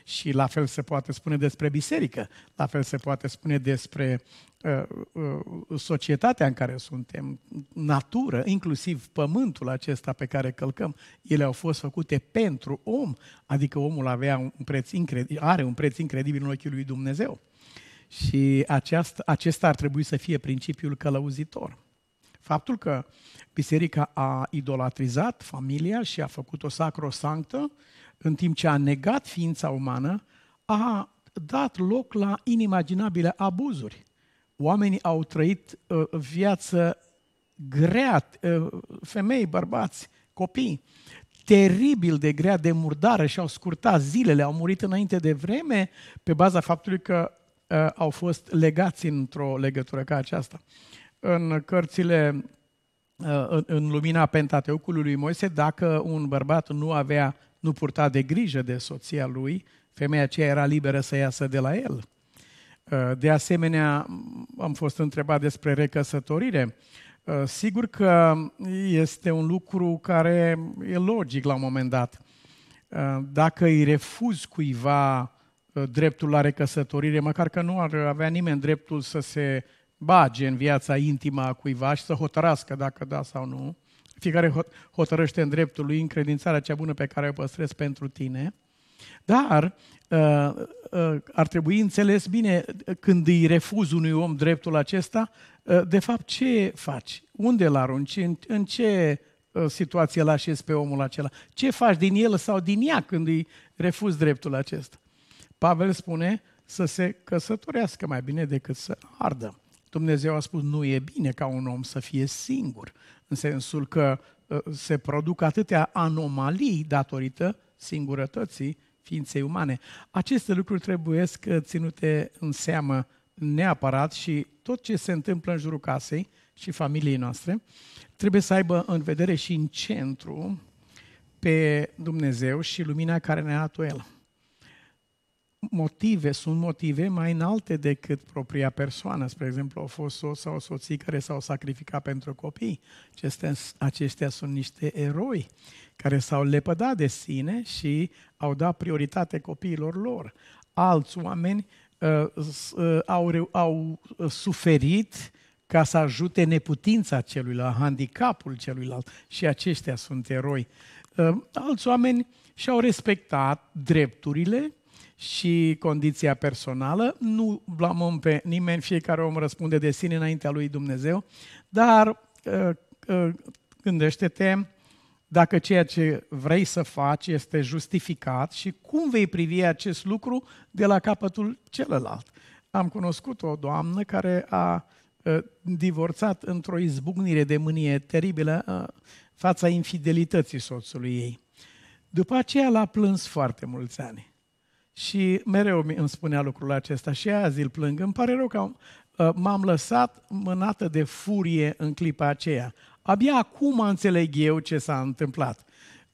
Și la fel se poate spune despre biserică, la fel se poate spune despre uh, uh, societatea în care suntem, natură, inclusiv pământul acesta pe care călcăm, ele au fost făcute pentru om, adică omul avea un preț incredibil, are un preț incredibil în ochiul lui Dumnezeu. Și aceast, acesta ar trebui să fie principiul călăuzitor. Faptul că biserica a idolatrizat familia și a făcut-o sacrosanctă, în timp ce a negat ființa umană, a dat loc la inimaginabile abuzuri. Oamenii au trăit uh, viață grea, uh, femei, bărbați, copii, teribil de grea, de murdară și au scurtat zilele, au murit înainte de vreme pe baza faptului că uh, au fost legați într-o legătură ca aceasta. În cărțile uh, în lumina Pentateucului lui Moise, dacă un bărbat nu avea nu purta de grijă de soția lui, femeia aceea era liberă să iasă de la el. Uh, de asemenea, am fost întrebat despre recăsătorire. Uh, sigur că este un lucru care e logic la un moment dat. Uh, dacă îi refuz cuiva dreptul la recăsătorire, măcar că nu ar avea nimeni dreptul să se bage în viața intimă a cuiva și să hotărască dacă da sau nu, fiecare hotărăște în dreptul lui încredințarea cea bună pe care o păstrez pentru tine. Dar uh, uh, ar trebui înțeles bine uh, când îi refuz unui om dreptul acesta, uh, de fapt ce faci? Unde îl arunci? În, în ce uh, situație îl așezi pe omul acela? Ce faci din el sau din ea când îi refuz dreptul acesta? Pavel spune să se căsătorească mai bine decât să ardă. Dumnezeu a spus, nu e bine ca un om să fie singur în sensul că ă, se produc atâtea anomalii datorită singurătății ființei umane. Aceste lucruri trebuie ținute în seamă neapărat și tot ce se întâmplă în jurul casei și familiei noastre trebuie să aibă în vedere și în centru pe Dumnezeu și lumina care ne-a dat El motive, sunt motive mai înalte decât propria persoană. Spre exemplu, au fost soț sau soții care s-au sacrificat pentru copii. Acestea, aceștia sunt niște eroi care s-au lepădat de sine și au dat prioritate copiilor lor. Alți oameni uh, uh, au, au uh, suferit ca să ajute neputința celuilalt, handicapul celuilalt și aceștia sunt eroi. Uh, alți oameni și-au respectat drepturile și condiția personală. Nu blamăm pe nimeni, fiecare om răspunde de sine înaintea lui Dumnezeu, dar uh, uh, gândește-te dacă ceea ce vrei să faci este justificat și cum vei privi acest lucru de la capătul celălalt. Am cunoscut o doamnă care a uh, divorțat într-o izbucnire de mânie teribilă fața infidelității soțului ei. După aceea l-a plâns foarte mulți ani. Și mereu îmi spunea lucrul acesta și azi îl plâng. Îmi pare rău că am, ă, m-am lăsat mânată de furie în clipa aceea. Abia acum înțeleg eu ce s-a întâmplat.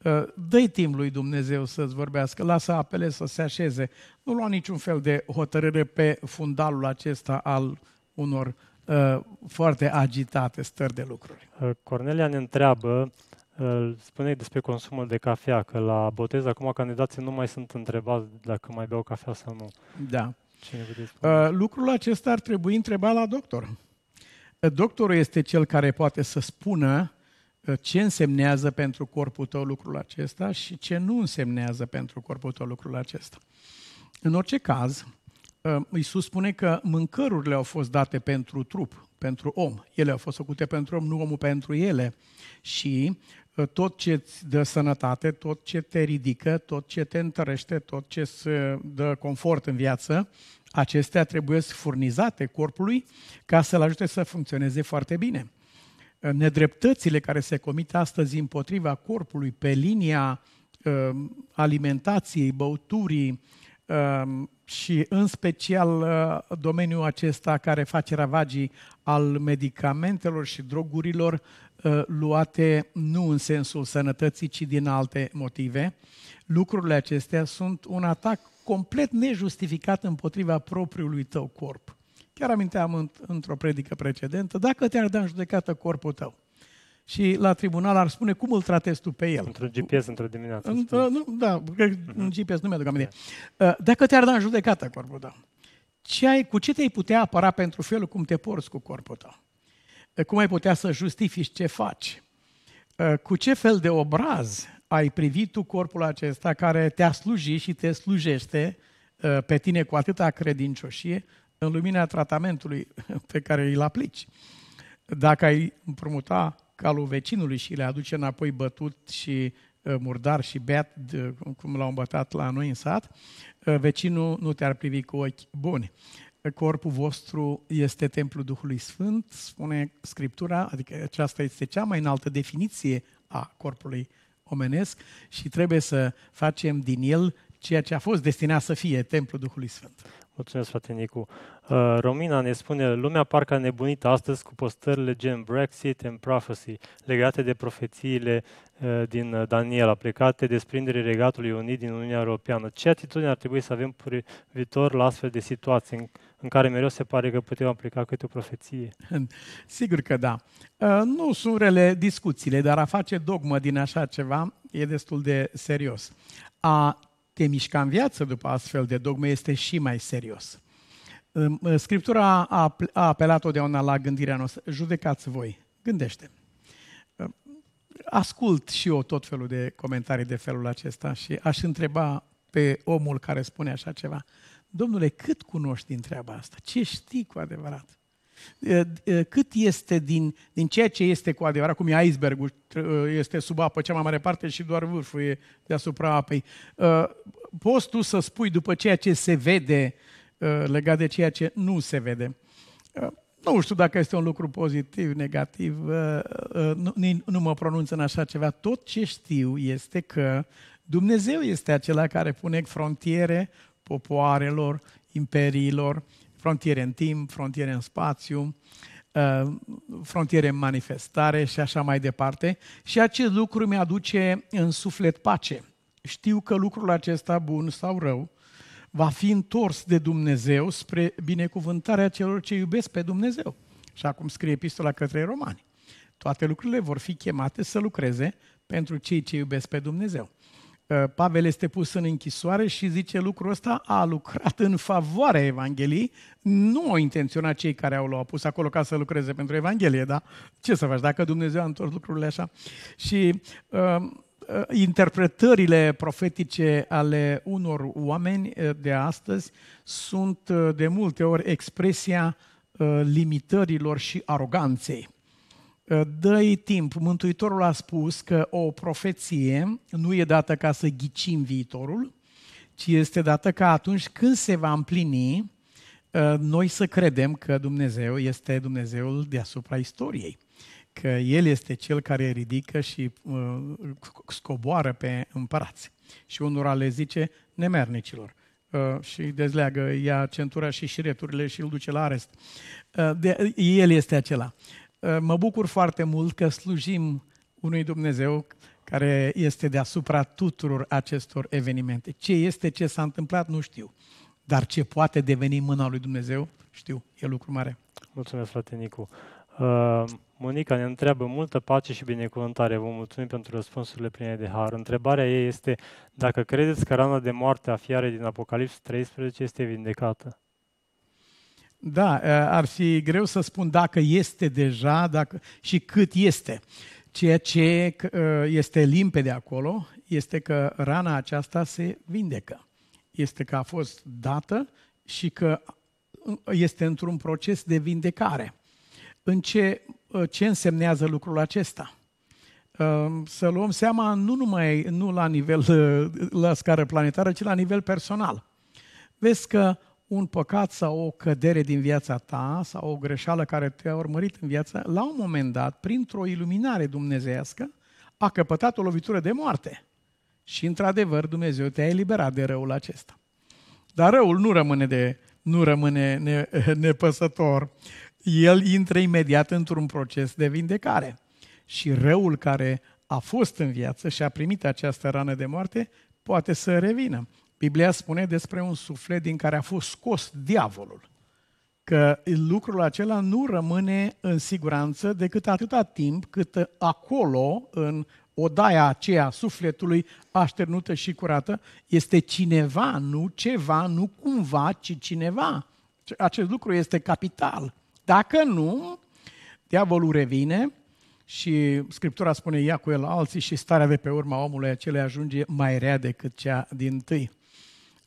Ă, dă timp lui Dumnezeu să-ți vorbească, lasă apele să se așeze. Nu lua niciun fel de hotărâre pe fundalul acesta al unor uh, foarte agitate stări de lucruri. Cornelia ne întreabă spuneai despre consumul de cafea, că la botez acum candidații nu mai sunt întrebați dacă mai beau cafea sau nu. Da. Cine uh, lucrul acesta ar trebui întrebat la doctor. Uh, doctorul este cel care poate să spună uh, ce însemnează pentru corpul tău lucrul acesta și ce nu însemnează pentru corpul tău lucrul acesta. În orice caz, uh, Iisus spune că mâncărurile au fost date pentru trup, pentru om. Ele au fost făcute pentru om, nu omul pentru ele. Și Ă, tot ce îți dă sănătate, tot ce te ridică, tot ce te întărește, tot ce îți ă, dă confort în viață, acestea trebuie să furnizate corpului ca să-l ajute să funcționeze foarte bine. Ă, nedreptățile care se comit astăzi împotriva corpului pe linia alimentației, băuturii și în special domeniul acesta care face ravagii al medicamentelor și drogurilor Uh, luate nu în sensul sănătății, ci din alte motive. Lucrurile acestea sunt un atac complet nejustificat împotriva propriului tău corp. Chiar aminteam într-o predică precedentă, dacă te-ar da în judecată corpul tău, și la tribunal ar spune cum îl tratezi tu pe el. Într-un GPS într-o dimineață. Într-o, uh, nu, da, uh-huh. un GPS nu mi-aduc aminte. Da. Uh, dacă te-ar da în judecată corpul tău, ce ai, cu ce te-ai putea apăra pentru felul cum te porți cu corpul tău? cum ai putea să justifici ce faci? Cu ce fel de obraz ai privit tu corpul acesta care te-a slujit și te slujește pe tine cu atâta credincioșie în lumina tratamentului pe care îl aplici? Dacă ai împrumuta calul vecinului și le aduce înapoi bătut și murdar și beat, cum l-au îmbătat la noi în sat, vecinul nu te-ar privi cu ochi buni că corpul vostru este templul Duhului Sfânt, spune Scriptura, adică aceasta este cea mai înaltă definiție a corpului omenesc și trebuie să facem din el ceea ce a fost destinat să fie templul Duhului Sfânt. Mulțumesc, frate Nicu. Uh, Romina ne spune, lumea parcă nebunită astăzi cu postările gen Brexit and Prophecy, legate de profețiile uh, din uh, Daniel aplicate de sprindere Regatului Unit din Uniunea Europeană. Ce atitudine ar trebui să avem privitor la astfel de situații în, în care mereu se pare că putem aplica câte o profeție? Sigur că da. Uh, nu sunt rele discuțiile, dar a face dogmă din așa ceva e destul de serios. A te mișca în viață după astfel de dogme este și mai serios. Uh, Scriptura a apelat una la gândirea noastră. Judecați voi, gândește. Ascult și eu tot felul de comentarii de felul acesta și aș întreba pe omul care spune așa ceva. Domnule, cât cunoști din treaba asta? Ce știi cu adevărat? cât este din, din ceea ce este cu adevărat, cum e icebergul, este sub apă cea mai mare parte și doar vârful e deasupra apei. Poți tu să spui după ceea ce se vede legat de ceea ce nu se vede. Nu știu dacă este un lucru pozitiv, negativ, nu, nu mă pronunț în așa ceva. Tot ce știu este că Dumnezeu este acela care pune frontiere popoarelor, imperiilor frontiere în timp, frontiere în spațiu, uh, frontiere în manifestare și așa mai departe. Și acest lucru mi-aduce în suflet pace. Știu că lucrul acesta, bun sau rău, va fi întors de Dumnezeu spre binecuvântarea celor ce iubesc pe Dumnezeu. Și acum scrie epistola către romani. Toate lucrurile vor fi chemate să lucreze pentru cei ce iubesc pe Dumnezeu. Pavel este pus în închisoare și zice lucrul ăsta a lucrat în favoarea Evangheliei, nu au intenționat cei care au l-au pus acolo ca să lucreze pentru Evanghelie, da? Ce să faci dacă Dumnezeu a întors lucrurile așa? Și uh, uh interpretările profetice ale unor oameni uh, de astăzi sunt uh, de multe ori expresia limitărilor și aroganței. Ă, dă timp. Mântuitorul a spus că o profeție nu e dată ca să ghicim viitorul, ci este dată ca atunci când se va împlini, ă, noi să credem că Dumnezeu este Dumnezeul deasupra istoriei, că El este Cel care ridică și ă, scoboară pe împărați. Și unora le zice nemernicilor și dezleagă, ia centura și șireturile și îl duce la arest. el este acela. Ă, mă bucur foarte mult că slujim unui Dumnezeu care este deasupra tuturor acestor evenimente. Ce este, ce s-a întâmplat, nu știu. Dar ce poate deveni mâna lui Dumnezeu, știu, e lucru mare. Mulțumesc, frate Nicu. Uh, Monica ne întreabă multă pace și binecuvântare. Vă mulțumim pentru răspunsurile pline de har. Întrebarea ei este dacă credeți că rana de moarte a fiarei din Apocalips 13 este vindecată. Da, eh, ar fi greu să spun dacă este deja dacă, și cât este. Ceea ce eh, este limpede acolo este că rana aceasta se vindecă. Este că a fost dată și că eh, este într-un proces de vindecare. În ce, ce însemnează lucrul acesta? Să luăm seama nu numai nu la nivel la scară planetară, ci la nivel personal. Vezi că un păcat sau o cădere din viața ta sau o greșeală care te-a urmărit în viață, la un moment dat, printr-o iluminare dumnezească, a căpătat o lovitură de moarte. Și într-adevăr Dumnezeu te-a eliberat de răul acesta. Dar răul nu rămâne, de, nu rămâne ne, nepăsător. El intră imediat într-un proces de vindecare. Și răul care a fost în viață și a primit această rană de moarte poate să revină. Biblia spune despre un suflet din care a fost scos diavolul. Că lucrul acela nu rămâne în siguranță decât atâta timp cât acolo, în odaia aceea sufletului așternută și curată, este cineva, nu ceva, nu cumva, ci cineva. Acest lucru este capital. Dacă nu, diavolul revine și Scriptura spune ia cu el alții și starea de pe urma omului acelei ajunge mai rea decât cea din tâi.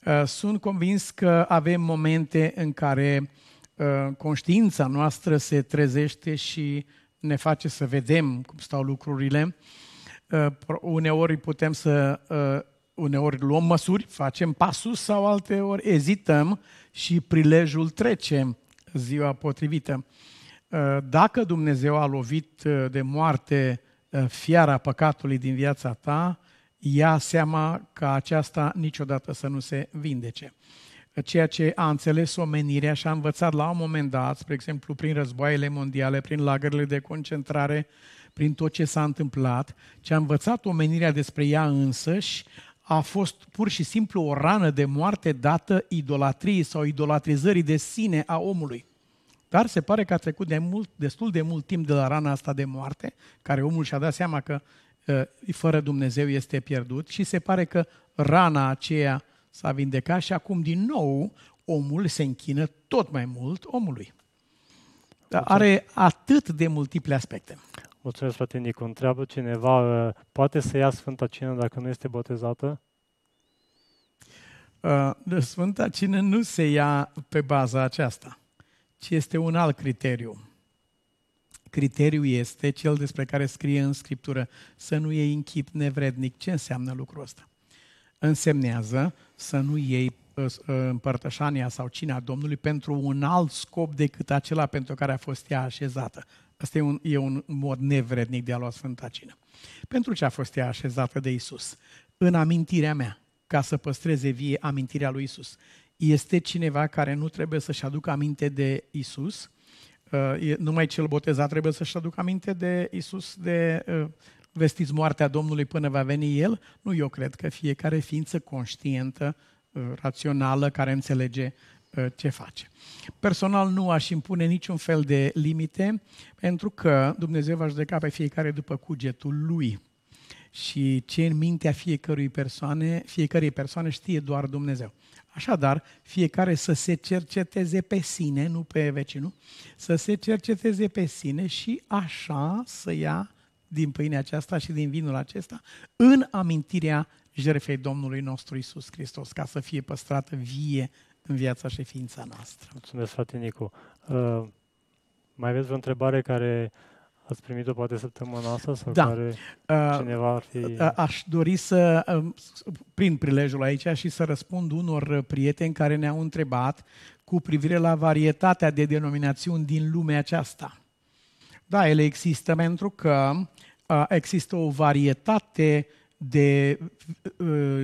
Uh, sunt convins că avem momente în care uh, conștiința noastră se trezește și ne face să vedem cum stau lucrurile. Uh, uneori putem să uneori luăm măsuri, facem pasul sau alteori ezităm și prilejul trece ziua potrivită. Dacă Dumnezeu a lovit de moarte fiara păcatului din viața ta, ia seama ca aceasta niciodată să nu se vindece. Ceea ce a înțeles omenirea și a învățat la un moment dat, spre exemplu prin războaiele mondiale, prin lagările de concentrare, prin tot ce s-a întâmplat, ce a învățat omenirea despre ea însăși, a fost pur și simplu o rană de moarte dată idolatriei sau idolatrizării de sine a omului. Dar se pare că a trecut de mult, destul de mult timp de la rana asta de moarte, care omul și-a dat seama că Uh, fără Dumnezeu este pierdut și se pare că rana aceea s-a vindecat și acum din nou omul se închină tot mai mult omului. Dar are atât de multiple aspecte. Mulțumesc, frate Nicu. Întreabă cineva, uh, poate să ia Sfânta Cină dacă nu este botezată? Uh, Sfânta Cină nu se ia pe baza aceasta, ci este un alt criteriu criteriul este cel despre care scrie în Scriptură, să nu iei în chip nevrednic. Ce înseamnă lucrul ăsta? Însemnează să nu iei uh, uh, împărtășania sau cina Domnului pentru un alt scop decât acela pentru care a fost ea așezată. Asta e un, e un mod nevrednic de a lua Sfânta Cină. Pentru ce a fost ea așezată de Isus? În amintirea mea, ca să păstreze vie amintirea lui Isus. Este cineva care nu trebuie să-și aducă aminte de Isus, Uh, numai cel botezat trebuie să-și aducă aminte de Isus, de uh, vestiți moartea Domnului până va veni El? Nu, eu cred că fiecare ființă conștientă, uh, rațională, care înțelege ce face. Personal nu aș impune niciun fel de limite, pentru că Dumnezeu va judeca pe fiecare după cugetul lui și ce în mintea fiecărui persoane, fiecărei persoane știe doar Dumnezeu. Așadar, fiecare să se cerceteze pe sine, nu pe vecinul, să se cerceteze pe sine și așa să ia din pâinea aceasta și din vinul acesta în amintirea jertfei Domnului nostru Isus Hristos, ca să fie păstrată vie în viața și ființa noastră. Mulțumesc, frate Nicu. Uh, mai aveți o întrebare care Ați primit-o poate săptămâna asta sau da. care uh, cineva ar fi... Uh, uh, aș dori să um, prin prilejul aici și să răspund unor prieteni care ne-au întrebat cu privire la varietatea de denominațiuni din lumea aceasta. Da, ele există pentru că există o varietate de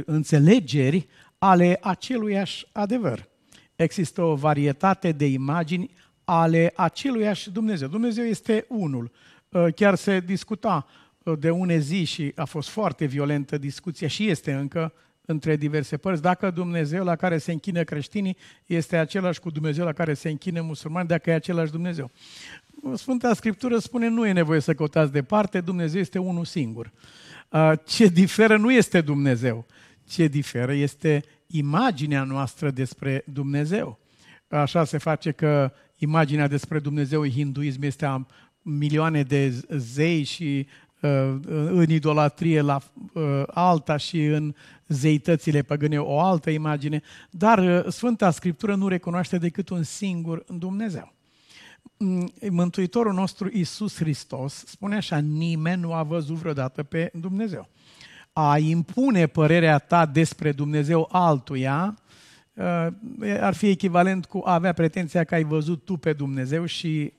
înțelegeri ale aceluiași adevăr. Există o varietate de imagini ale aceluiași Dumnezeu. Dumnezeu este unul. Uh, chiar se discuta uh, de une zi și a fost foarte violentă discuția și este încă între diverse părți, dacă Dumnezeu la care se închină creștinii este același cu Dumnezeu la care se închină musulmani, dacă e același Dumnezeu. Sfânta Scriptură spune nu e nevoie să căutați departe, Dumnezeu este unul singur. Uh, ce diferă nu este Dumnezeu, ce diferă este imaginea noastră despre Dumnezeu. Așa se face că imaginea despre Dumnezeu hinduism este a milioane de zei și uh, în idolatrie la uh, alta și în zeitățile păgâne o altă imagine, dar uh, Sfânta Scriptură nu recunoaște decât un singur Dumnezeu. Mm, Mântuitorul nostru Isus Hristos spune așa, nimeni nu a văzut vreodată pe Dumnezeu. A impune părerea ta despre Dumnezeu altuia ar fi echivalent cu a avea pretenția că ai văzut tu pe Dumnezeu și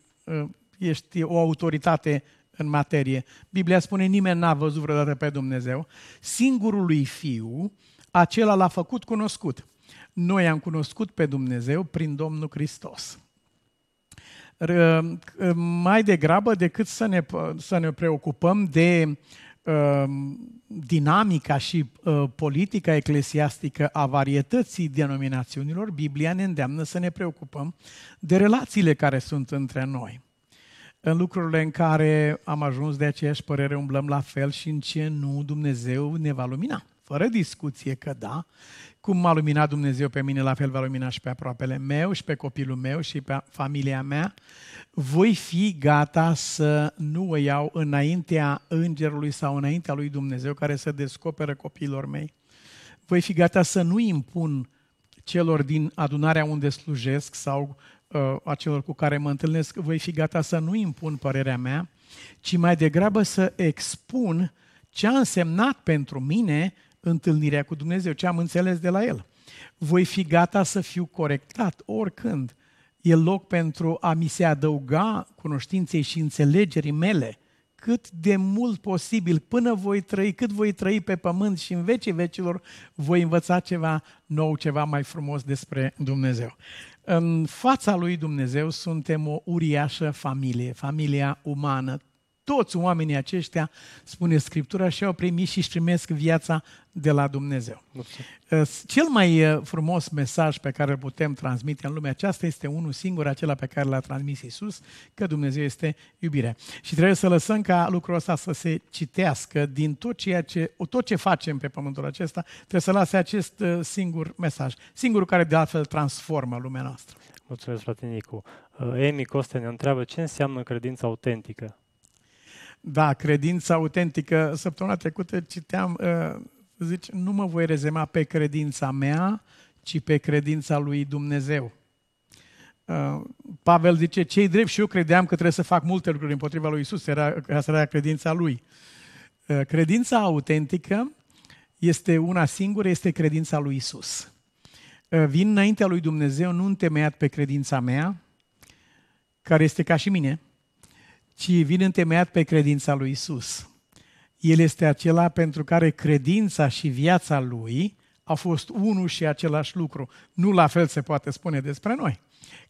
ești o autoritate în materie. Biblia spune, nimeni n-a văzut vreodată pe Dumnezeu. Singurul lui Fiu, acela l-a făcut cunoscut. Noi am cunoscut pe Dumnezeu prin Domnul Hristos. Uh, mai degrabă decât să ne, uh, să ne preocupăm de uh, dinamica și politica eclesiastică a varietății denominațiunilor, Biblia ne îndeamnă să ne preocupăm de relațiile care sunt între noi în lucrurile în care am ajuns de aceeași părere umblăm la fel și în ce nu Dumnezeu ne va lumina. Fără discuție că da, cum m-a luminat Dumnezeu pe mine, la fel va lumina și pe aproapele meu și pe copilul meu și pe familia mea, voi fi gata să nu o iau înaintea îngerului sau înaintea lui Dumnezeu care să descoperă copiilor mei. Voi fi gata să nu impun celor din adunarea unde slujesc sau uh, acelor cu care mă întâlnesc, voi fi gata să nu impun părerea mea, ci mai degrabă să expun ce a însemnat pentru mine întâlnirea cu Dumnezeu, ce am înțeles de la El. Voi fi gata să fiu corectat oricând. E loc pentru a mi se adăuga cunoștinței și înțelegerii mele cât de mult posibil, până voi trăi, cât voi trăi pe pământ și în vecii vecilor, voi învăța ceva nou, ceva mai frumos despre Dumnezeu. În fața lui Dumnezeu suntem o uriașă familie, familia umană toți oamenii aceștia, spune Scriptura, și-au primit și-și primesc viața de la Dumnezeu. Mulțumesc. Eh, cel mai eh, frumos mesaj pe care îl putem transmite în lumea aceasta este unul singur, acela pe care l-a transmis Isus, că Dumnezeu este iubire. Și trebuie să lăsăm ca lucrul ăsta să se citească din tot, ceea ce, tot ce facem pe pământul acesta, trebuie să lase acest eh, singur mesaj, singurul care de altfel transformă lumea noastră. Mulțumesc, frate Nicu. Emi Coste ne întreabă ce înseamnă credința autentică. Da, credința autentică. Săptămâna trecută citeam, uh, zici, nu mă voi rezema pe credința mea, ci pe credința lui Dumnezeu. Uh, Pavel zice, cei drept și eu credeam că trebuie să fac multe lucruri împotriva lui Isus, era, asta era credința lui. Uh, credința autentică este una singură, este credința lui Isus. Vin înaintea lui Dumnezeu, nu întemeiat pe credința mea, care este ca și mine, ci vine întemeiat pe credința lui Isus. El este acela pentru care credința și viața lui a fost unul și același lucru. Nu la fel se poate spune despre noi.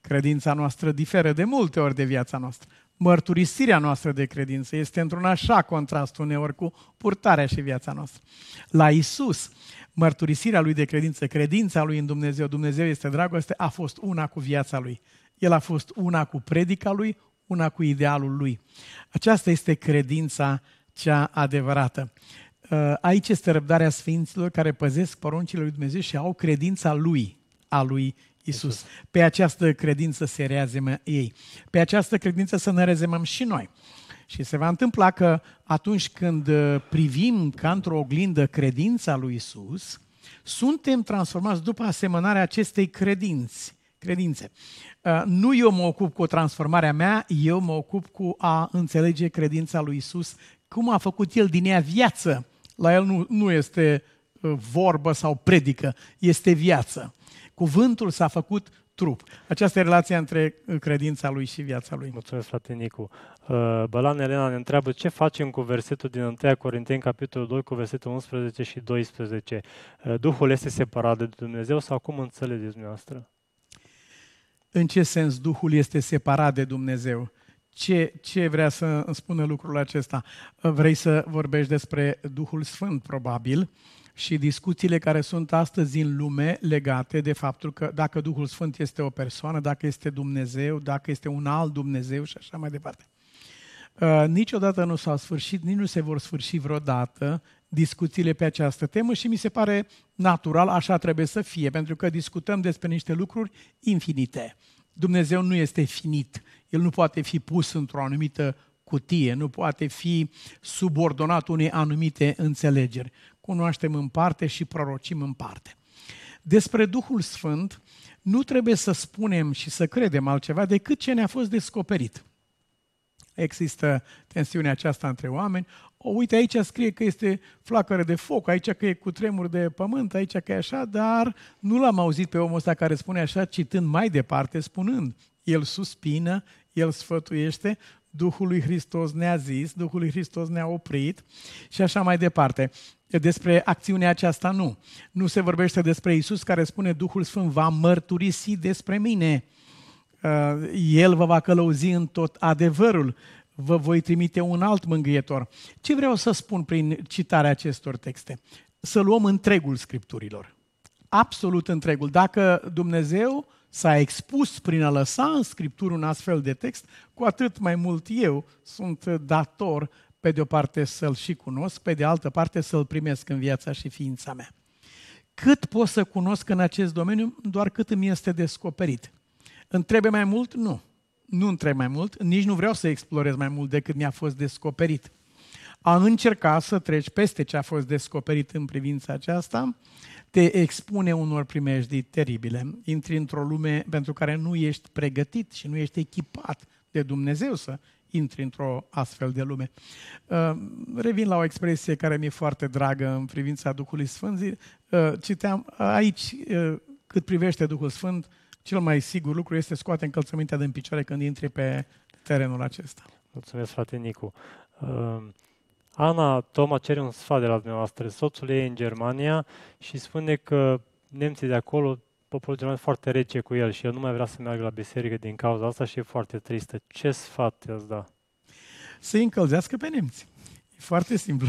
Credința noastră diferă de multe ori de viața noastră. Mărturisirea noastră de credință este într-un așa contrast uneori cu purtarea și viața noastră. La Isus, mărturisirea lui de credință, credința lui în Dumnezeu, Dumnezeu este dragoste, a fost una cu viața lui. El a fost una cu predica lui, una cu idealul lui. Aceasta este credința cea adevărată. Uh, aici este răbdarea sfinților care păzesc poruncile lui Dumnezeu și au credința lui, a lui Isus. Pe această credință se reazemă ei. Pe această credință să ne rezemăm și noi. Și se va întâmpla că atunci când uh, privim ca într-o oglindă credința lui Isus, suntem transformați după asemănarea acestei credinți, credințe. Uh, nu eu mă ocup cu transformarea mea, eu mă ocup cu a înțelege credința lui Isus, cum a făcut El din ea viață. La El nu, nu este uh, vorbă sau predică, este viață. Cuvântul s-a făcut trup. Această relație între uh, credința lui și viața lui. Mulțumesc, frate Nicu. Bălan Elena ne întreabă ce facem cu versetul din 1 Corinteni, capitolul 2, cu versetul 11 și 12. Duhul este separat de Dumnezeu sau cum înțelegeți dumneavoastră? În ce sens Duhul este separat de Dumnezeu? Ce, ce vrea să îmi spună lucrul acesta? Vrei să vorbești despre Duhul Sfânt, probabil, și discuțiile care sunt astăzi în lume legate de faptul că dacă Duhul Sfânt este o persoană, dacă este Dumnezeu, dacă este un alt Dumnezeu și așa mai departe. Uh, niciodată nu s-au sfârșit, nici nu se vor sfârși vreodată discuțiile pe această temă și mi se pare natural, așa trebuie să fie, pentru că discutăm despre niște lucruri infinite. Dumnezeu nu este finit, El nu poate fi pus într-o anumită cutie, nu poate fi subordonat unei anumite înțelegeri. Cunoaștem în parte și prorocim în parte. Despre Duhul Sfânt nu trebuie să spunem și să credem altceva decât ce ne-a fost descoperit. Există tensiunea aceasta între oameni o, uite, aici scrie că este flacără de foc, aici că e cu tremur de pământ, aici că e așa, dar nu l-am auzit pe omul ăsta care spune așa, citând mai departe, spunând, el suspină, el sfătuiește, Duhul lui Hristos ne-a zis, Duhul lui Hristos ne-a oprit și așa mai departe. Despre acțiunea aceasta nu. Nu se vorbește despre Isus care spune Duhul Sfânt va mărturisi despre mine. Uh, el vă va călăuzi în tot adevărul vă voi trimite un alt mângâietor. Ce vreau să spun prin citarea acestor texte? Să luăm întregul Scripturilor. Absolut întregul. Dacă Dumnezeu s-a expus prin a lăsa în Scriptură un astfel de text, cu atât mai mult eu sunt dator, pe de o parte, să-l și cunosc, pe de altă parte, să-l primesc în viața și ființa mea. Cât pot să cunosc în acest domeniu, doar cât îmi este descoperit. Întrebe mai mult? Nu nu întreb mai mult, nici nu vreau să explorez mai mult decât mi-a fost descoperit. A încerca să treci peste ce a fost descoperit în privința aceasta te expune unor primejdii teribile. Intri într-o lume pentru care nu ești pregătit și nu ești echipat de Dumnezeu să intri într-o astfel de lume. Uh, revin la o expresie care mi-e foarte dragă în privința Duhului Sfânt. Uh, citeam uh, aici, cât privește Duhul Sfânt, cel mai sigur lucru este scoate încălțămintea în picioare când intri pe terenul acesta. Mulțumesc, frate Nicu. Uh, Ana Toma cere un sfat de la dumneavoastră. Soțul ei în Germania și spune că nemții de acolo, poporul german foarte rece cu el și el nu mai vrea să meargă la biserică din cauza asta și e foarte tristă. Ce sfat îți da? Să-i încălzească pe nemți. E foarte simplu.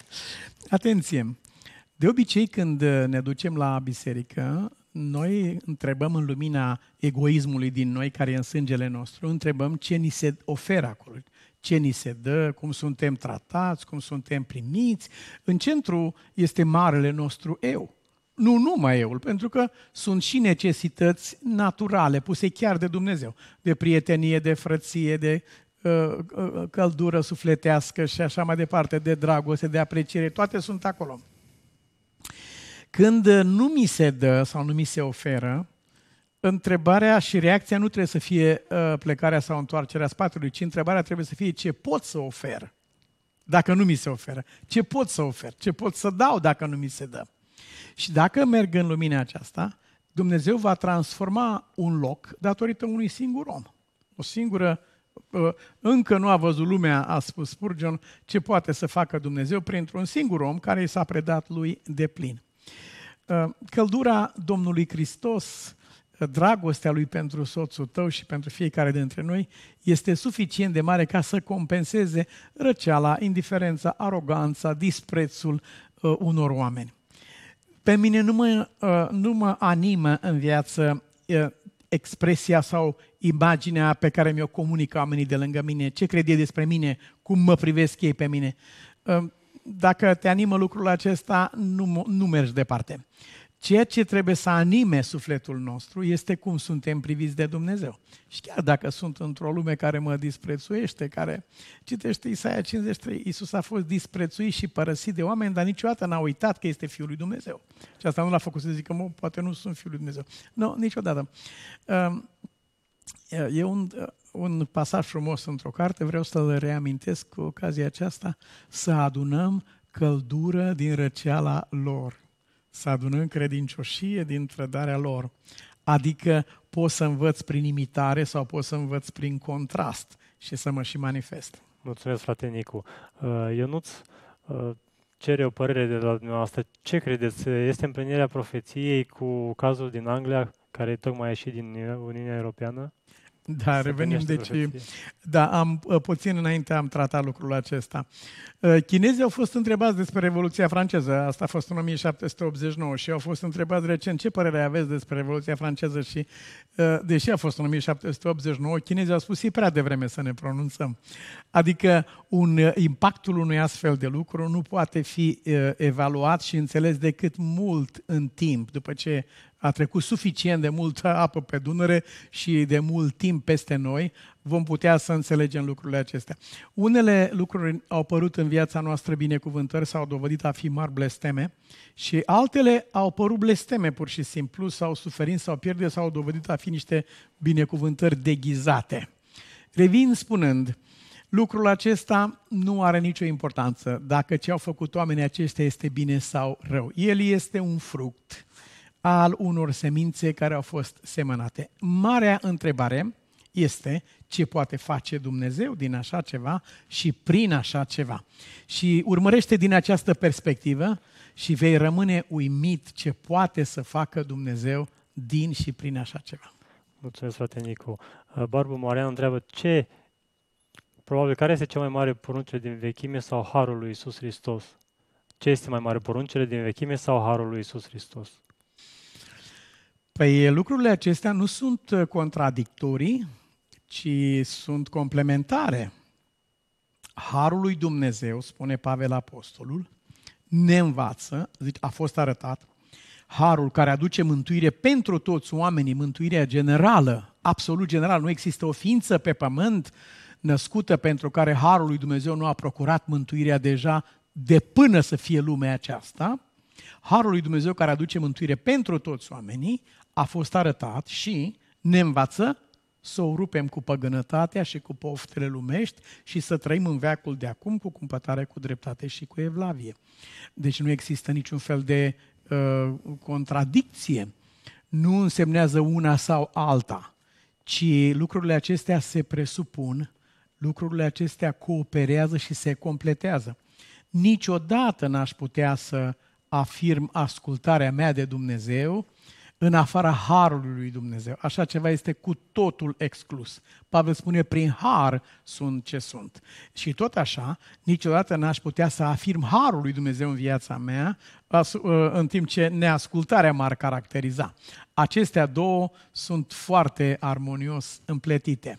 Atenție! De obicei, când ne ducem la biserică, noi întrebăm în lumina egoismului din noi, care e în sângele nostru, întrebăm ce ni se oferă acolo, ce ni se dă, cum suntem tratați, cum suntem primiți. În centru este marele nostru eu. Nu numai eu, pentru că sunt și necesități naturale, puse chiar de Dumnezeu, de prietenie, de frăție, de uh, uh căldură sufletească și așa mai departe, de dragoste, de apreciere, toate sunt acolo. Când nu mi se dă sau nu mi se oferă, întrebarea și reacția nu trebuie să fie uh, plecarea sau întoarcerea spatelui, ci întrebarea trebuie să fie ce pot să ofer dacă nu mi se oferă, ce pot să ofer, ce pot să dau dacă nu mi se dă. Și dacă merg în lumina aceasta, Dumnezeu va transforma un loc datorită unui singur om. O singură, uh, încă nu a văzut lumea, a spus Spurgeon, ce poate să facă Dumnezeu printr-un singur om care i s-a predat lui de plin. Ă, căldura Domnului Hristos, ă, dragostea Lui pentru soțul tău și pentru fiecare dintre noi este suficient de mare ca să compenseze răceala, indiferența, aroganța, disprețul ă, unor oameni. Pe mine nu mă, nu mă animă în viață expresia sau imaginea pe care mi-o comunică oamenii de lângă mine, ce cred ei despre mine, cum mă privesc ei pe mine dacă te animă lucrul acesta, nu, nu mergi departe. Ceea ce trebuie să anime sufletul nostru este cum suntem priviți de Dumnezeu. Și chiar dacă sunt într-o lume care mă disprețuiește, care citește Isaia 53, Iisus a fost disprețuit și părăsit de oameni, dar niciodată n-a uitat că este Fiul lui Dumnezeu. Și asta nu l-a făcut să zică, mă, poate nu sunt Fiul lui Dumnezeu. Nu, niciodată. Um, e un, un pasaj frumos într-o carte, vreau să-l reamintesc cu ocazia aceasta, să adunăm căldură din răceala lor, să adunăm credincioșie din trădarea lor. Adică pot să învăț prin imitare sau pot să învăț prin contrast și să mă și manifest. Mulțumesc, frate Nicu. Uh, Ionuț uh, cere o părere de la dumneavoastră. Ce credeți? Este împlinirea profeției cu cazul din Anglia, care tocmai a ieșit din Uniunea Europeană? Da, revenim, deci, da, am, uh, puțin înainte am tratat lucrul acesta. Uh, chinezii au fost întrebați despre Revoluția franceză, asta a fost în 1789 și au fost întrebați recent ce părere aveți despre Revoluția franceză și, uh, deși a fost în 1789, chinezii au spus, e prea devreme să ne pronunțăm. Adică un, impactul unui astfel de lucru nu poate fi evaluat și înțeles decât mult în timp, după ce a trecut suficient de multă apă pe Dunăre și de mult timp peste noi, vom putea să înțelegem lucrurile acestea. Unele lucruri au părut în viața noastră binecuvântări, s-au dovedit a fi mari blesteme și altele au părut blesteme pur și simplu, sau suferință, sau pierdere, s-au dovedit a fi niște binecuvântări deghizate. Revin spunând, lucrul acesta nu are nicio importanță dacă ce au făcut oamenii aceștia este bine sau rău. El este un fruct al unor semințe care au fost semănate. Marea întrebare este ce poate face Dumnezeu din așa ceva și prin așa ceva. Și urmărește din această perspectivă și vei rămâne uimit ce poate să facă Dumnezeu din și prin așa ceva. Mulțumesc, frate Nicu. Uh, Barbu Marian întreabă ce, probabil, care este cea mai mare poruncere din vechime sau harul lui Isus Hristos? Ce este mai mare poruncere din vechime sau harul lui Isus Hristos? Păi lucrurile acestea nu sunt uh, contradictorii, ci sunt complementare. Harul lui Dumnezeu, spune Pavel Apostolul, ne învață, a fost arătat, harul care aduce mântuire pentru toți oamenii, mântuirea generală, absolut general, nu există o ființă pe pământ născută pentru care harul lui Dumnezeu nu a procurat mântuirea deja de până să fie lumea aceasta, harul lui Dumnezeu care aduce mântuire pentru toți oamenii, a fost arătat și ne învață să o rupem cu păgânătatea și cu poftele lumești și să trăim în veacul de acum cu cumpătare, cu dreptate și cu evlavie. Deci nu există niciun fel de uh, contradicție. Nu însemnează una sau alta, ci lucrurile acestea se presupun, lucrurile acestea cooperează și se completează. Niciodată n-aș putea să afirm ascultarea mea de Dumnezeu în afara harului lui Dumnezeu. Așa ceva este cu totul exclus. Pavel spune, prin har sunt ce sunt. Și tot așa, niciodată n-aș putea să afirm harul lui Dumnezeu în viața mea, uh, în timp ce neascultarea m-ar caracteriza. Acestea două sunt foarte armonios împletite.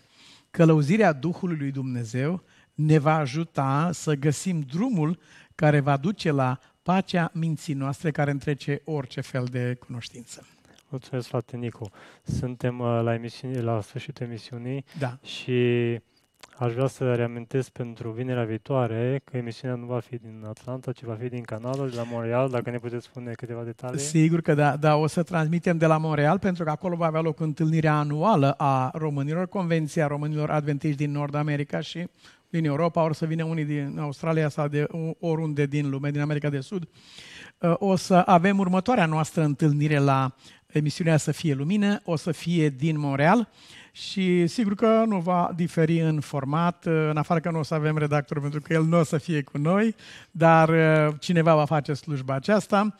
Călăuzirea Duhului lui Dumnezeu ne va ajuta să găsim drumul care va duce la pacea minții noastre care întrece orice fel de cunoștință. Mulțumesc frate Nicu. Suntem uh, la, emisiune, la sfârșitul emisiunii da. și aș vrea să reamintesc pentru vinerea viitoare că emisiunea nu va fi din Atlanta, ci va fi din Canada, de la Montreal, dacă ne puteți spune câteva detalii. Sigur că da, da, o să transmitem de la Montreal, pentru că acolo va avea loc întâlnirea anuală a românilor, Convenția Românilor Adventiști din Nord America și din Europa, ori să vină unii din Australia sau de oriunde din lume, din America de Sud. Uh, o să avem următoarea noastră întâlnire la emisiunea să fie lumină, o să fie din Montreal și sigur că nu va diferi în format, în afară că nu o să avem redactor pentru că el nu o să fie cu noi, dar uh, cineva va face slujba aceasta.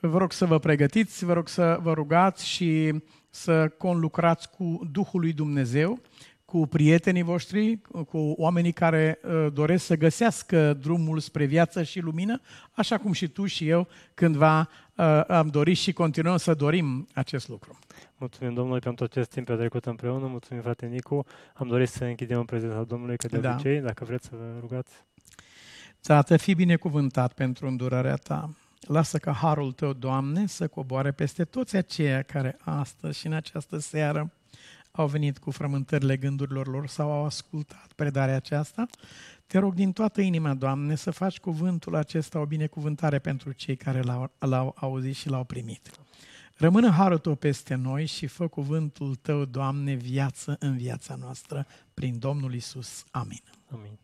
Vă rog să vă pregătiți, vă rog să vă rugați și să conlucrați cu Duhul lui Dumnezeu cu prietenii voștri, cu oamenii care uh, doresc să găsească drumul spre viață și lumină, așa cum și tu și eu cândva uh, am dorit și continuăm să dorim acest lucru. Mulțumim Domnului pentru acest timp petrecut împreună, mulțumim frate Nicu, am dorit să închidem în prezența Domnului, că de da. obicei, dacă vreți să vă rugați. Tată, fi binecuvântat pentru îndurarea ta. Lasă ca harul tău, Doamne, să coboare peste toți aceia care astăzi și în această seară au venit cu frământările gândurilor lor sau au ascultat predarea aceasta, te rog din toată inima, Doamne, să faci cuvântul acesta o binecuvântare pentru cei care l-au, l-au auzit și l-au primit. Rămână harul tău peste noi și fă cuvântul tău, Doamne, viață în viața noastră, prin Domnul Isus. Amin. Amin.